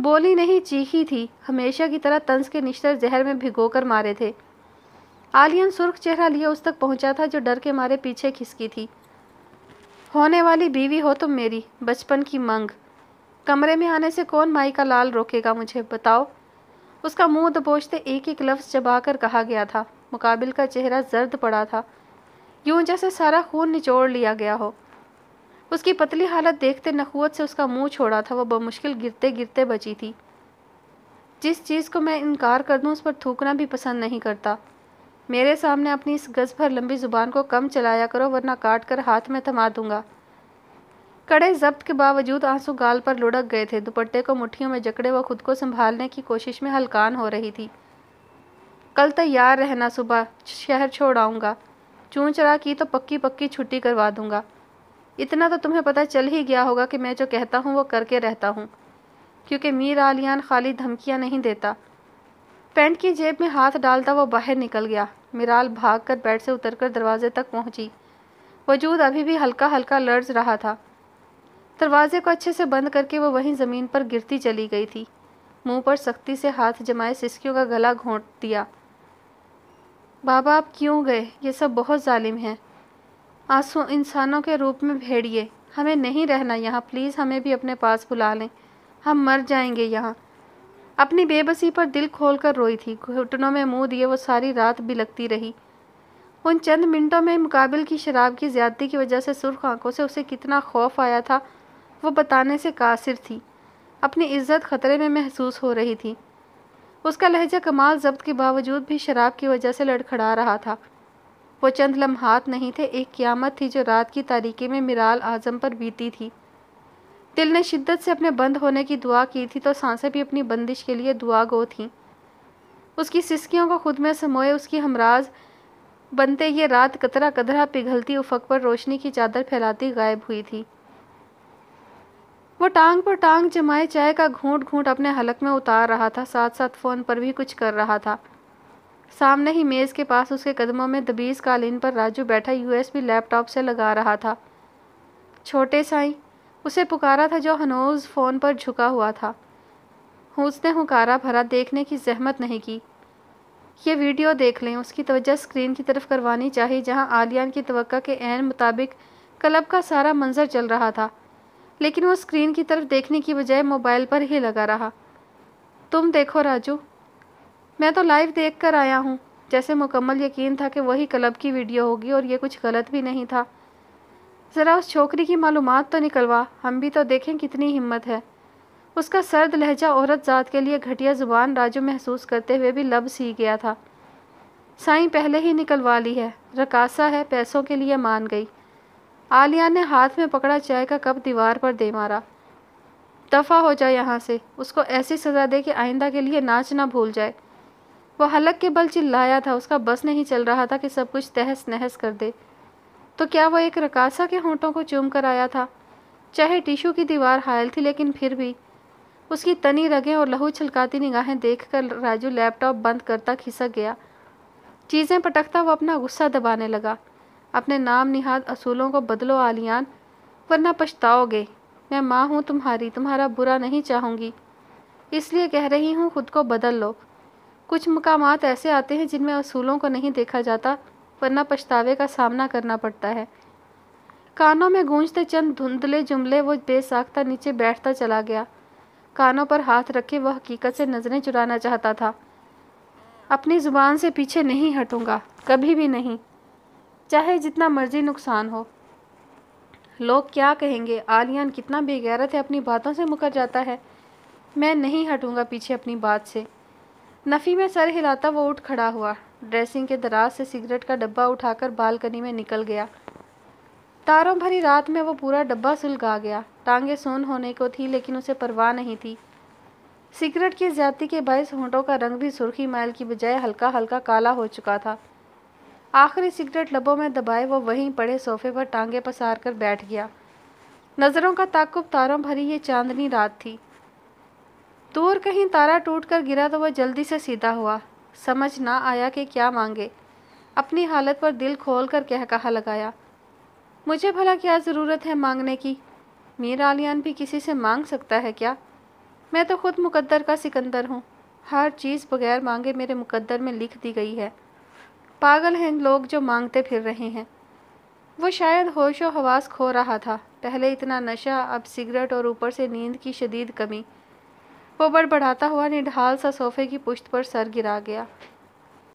बोली नहीं चीखी थी हमेशा की तरह तंस के निश्तर जहर में भिगो कर मारे थे आलियन सुर्ख चेहरा लिए उस तक पहुंचा था जो डर के मारे पीछे खिसकी थी होने वाली बीवी हो तुम मेरी बचपन की मंग कमरे में आने से कौन माई का लाल रोकेगा मुझे बताओ उसका मुंह दबोचते एक एक लफ्ज़ चबाकर कहा गया था मुकाबिल का चेहरा जर्द पड़ा था यूं जैसे सारा खून निचोड़ लिया गया हो उसकी पतली हालत देखते नखुत से उसका मुंह छोड़ा था वह बमुश्किल गिरते गिरते बची थी जिस चीज़ को मैं इनकार कर दूं उस पर थूकना भी पसंद नहीं करता मेरे सामने अपनी इस गज़ भर लंबी ज़ुबान को कम चलाया करो वरना काट कर हाथ में थमा दूंगा कड़े जब्त के बावजूद आंसू गाल पर लुढ़क गए थे दुपट्टे को मुठ्ठियों में जकड़े वह खुद को संभालने की कोशिश में हलकान हो रही थी कल तैयार रहना सुबह शहर छोड़ आऊँगा चूं चरा की तो पक्की पक्की छुट्टी करवा दूंगा इतना तो तुम्हें पता चल ही गया होगा कि मैं जो कहता हूँ वो करके रहता हूँ क्योंकि मीर आलियान खाली धमकियाँ नहीं देता पेंट की जेब में हाथ डालता वो बाहर निकल गया मिराल भाग कर बेड से उतरकर दरवाजे तक पहुंची वजूद अभी भी हल्का हल्का लर्ज रहा था दरवाजे को अच्छे से बंद करके वो वहीं ज़मीन पर गिरती चली गई थी मुंह पर सख्ती से हाथ जमाए सिसकियों का गला घोंट दिया बाबा आप क्यों गए ये सब बहुत जालिम हैं आंसू इंसानों के रूप में भेड़िए हमें नहीं रहना यहाँ प्लीज़ हमें भी अपने पास बुला लें हम मर जाएंगे यहाँ अपनी बेबसी पर दिल खोल कर रोई थी घुटनों में मुंह दिए वो सारी रात बिलकती रही उन चंद मिनटों में मुकाबिल की शराब की ज्यादती की वजह से सुर्ख आंखों से उसे कितना खौफ आया था वो बताने से कासिर थी अपनी इज्जत खतरे में महसूस हो रही थी उसका लहजा कमाल जब्त के बावजूद भी शराब की वजह से लड़खड़ा रहा था वो चंद लम्हात नहीं थे एक क्यामत थी जो रात की तारीकी में मिराल आजम पर बीती थी दिल ने शिद्दत से अपने बंद होने की दुआ की थी तो सांसें भी अपनी बंदिश के लिए दुआ गो थीं उसकी सिस्कियों को खुद में समोए उसकी हमराज बनते ये रात कतरा कदरा पिघलती उफक पर रोशनी की चादर फैलाती गायब हुई थी वो टांग पर टांग जमाए चाय का घूंट घूंट अपने हलक में उतार रहा था साथ साथ फ़ोन पर भी कुछ कर रहा था सामने ही मेज़ के पास उसके कदमों में दबीज़ कालीन पर राजू बैठा यूएसबी लैपटॉप से लगा रहा था छोटे साई उसे पुकारा था जो हनोज फ़ोन पर झुका हुआ था उसने हुकारा भरा देखने की जहमत नहीं की ये वीडियो देख लें उसकी तवज्जो स्क्रीन की तरफ करवानी चाहिए जहां आलियान की तो के मुताबिक क्लब का सारा मंजर चल रहा था लेकिन वो स्क्रीन की तरफ देखने की बजाय मोबाइल पर ही लगा रहा तुम देखो राजू मैं तो लाइव देख कर आया हूँ जैसे मुकम्मल यकीन था कि वही क्लब की वीडियो होगी और ये कुछ गलत भी नहीं था ज़रा उस छोकरी की मालूम तो निकलवा हम भी तो देखें कितनी हिम्मत है उसका सर्द लहजा औरत जात के लिए घटिया ज़ुबान राजू महसूस करते हुए भी लब सी गया था साईं पहले ही निकलवा ली है रकासा है पैसों के लिए मान गई आलिया ने हाथ में पकड़ा चाय का कप दीवार पर दे मारा दफ़ा हो जाए यहाँ से उसको ऐसी सज़ा दे कि आइंदा के लिए नाच ना भूल जाए वो हलक के बल चिल्लाया था उसका बस नहीं चल रहा था कि सब कुछ तहस नहस कर दे तो क्या वो एक रकासा के होंठों को चूम कर आया था चाहे टिशू की दीवार हायल थी लेकिन फिर भी उसकी तनी रगें और लहू छलकाती निगाहें देखकर राजू लैपटॉप बंद करता खिसक गया चीज़ें पटकता वो अपना गुस्सा दबाने लगा अपने नाम निहाद असूलों को बदलो आलियान वरना पछताओगे मैं माँ हूँ तुम्हारी तुम्हारा बुरा नहीं चाहूँगी इसलिए कह रही हूँ खुद को बदल लो कुछ मकाम ऐसे आते हैं जिनमें असूलों को नहीं देखा जाता वरना पछतावे का सामना करना पड़ता है कानों में गूंजते चंद धुंधले जुमले वो बेसाख्ता नीचे बैठता चला गया कानों पर हाथ रखे वह हकीकत से नज़रें चुराना चाहता था अपनी ज़ुबान से पीछे नहीं हटूंगा कभी भी नहीं चाहे जितना मर्जी नुकसान हो लोग क्या कहेंगे आलियान कितना बेगैरत है अपनी बातों से मुकर जाता है मैं नहीं हटूंगा पीछे अपनी बात से नफ़ी में सर हिलाता वो उठ खड़ा हुआ ड्रेसिंग के दराज से सिगरेट का डब्बा उठाकर बालकनी में निकल गया तारों भरी रात में वो पूरा डब्बा सुलगा गया टांगे सोन होने को थी लेकिन उसे परवाह नहीं थी सिगरेट की ज्यादा के बायस होंठों का रंग भी सुर्खी मैल की बजाय हल्का हल्का काला हो चुका था आखिरी सिगरेट लबों में दबाए वो वहीं पड़े सोफे पर टांगे पसार कर बैठ गया नज़रों का ताकुब तारों भरी ये चांदनी रात थी दूर कहीं तारा टूट कर गिरा तो वह जल्दी से सीधा हुआ समझ ना आया कि क्या मांगे अपनी हालत पर दिल खोल कर कह कहा लगाया मुझे भला क्या ज़रूरत है मांगने की मीर आलियान भी किसी से मांग सकता है क्या मैं तो खुद मुकद्दर का सिकंदर हूँ हर चीज़ बगैर मांगे मेरे मुकद्दर में लिख दी गई है पागल हैं लोग जो मांगते फिर रहे हैं वो शायद होश हवास खो रहा था पहले इतना नशा अब सिगरेट और ऊपर से नींद की शदीद कमी वो बड़बड़ाता हुआ निढाल सा सोफे की पुश्त पर सर गिरा गया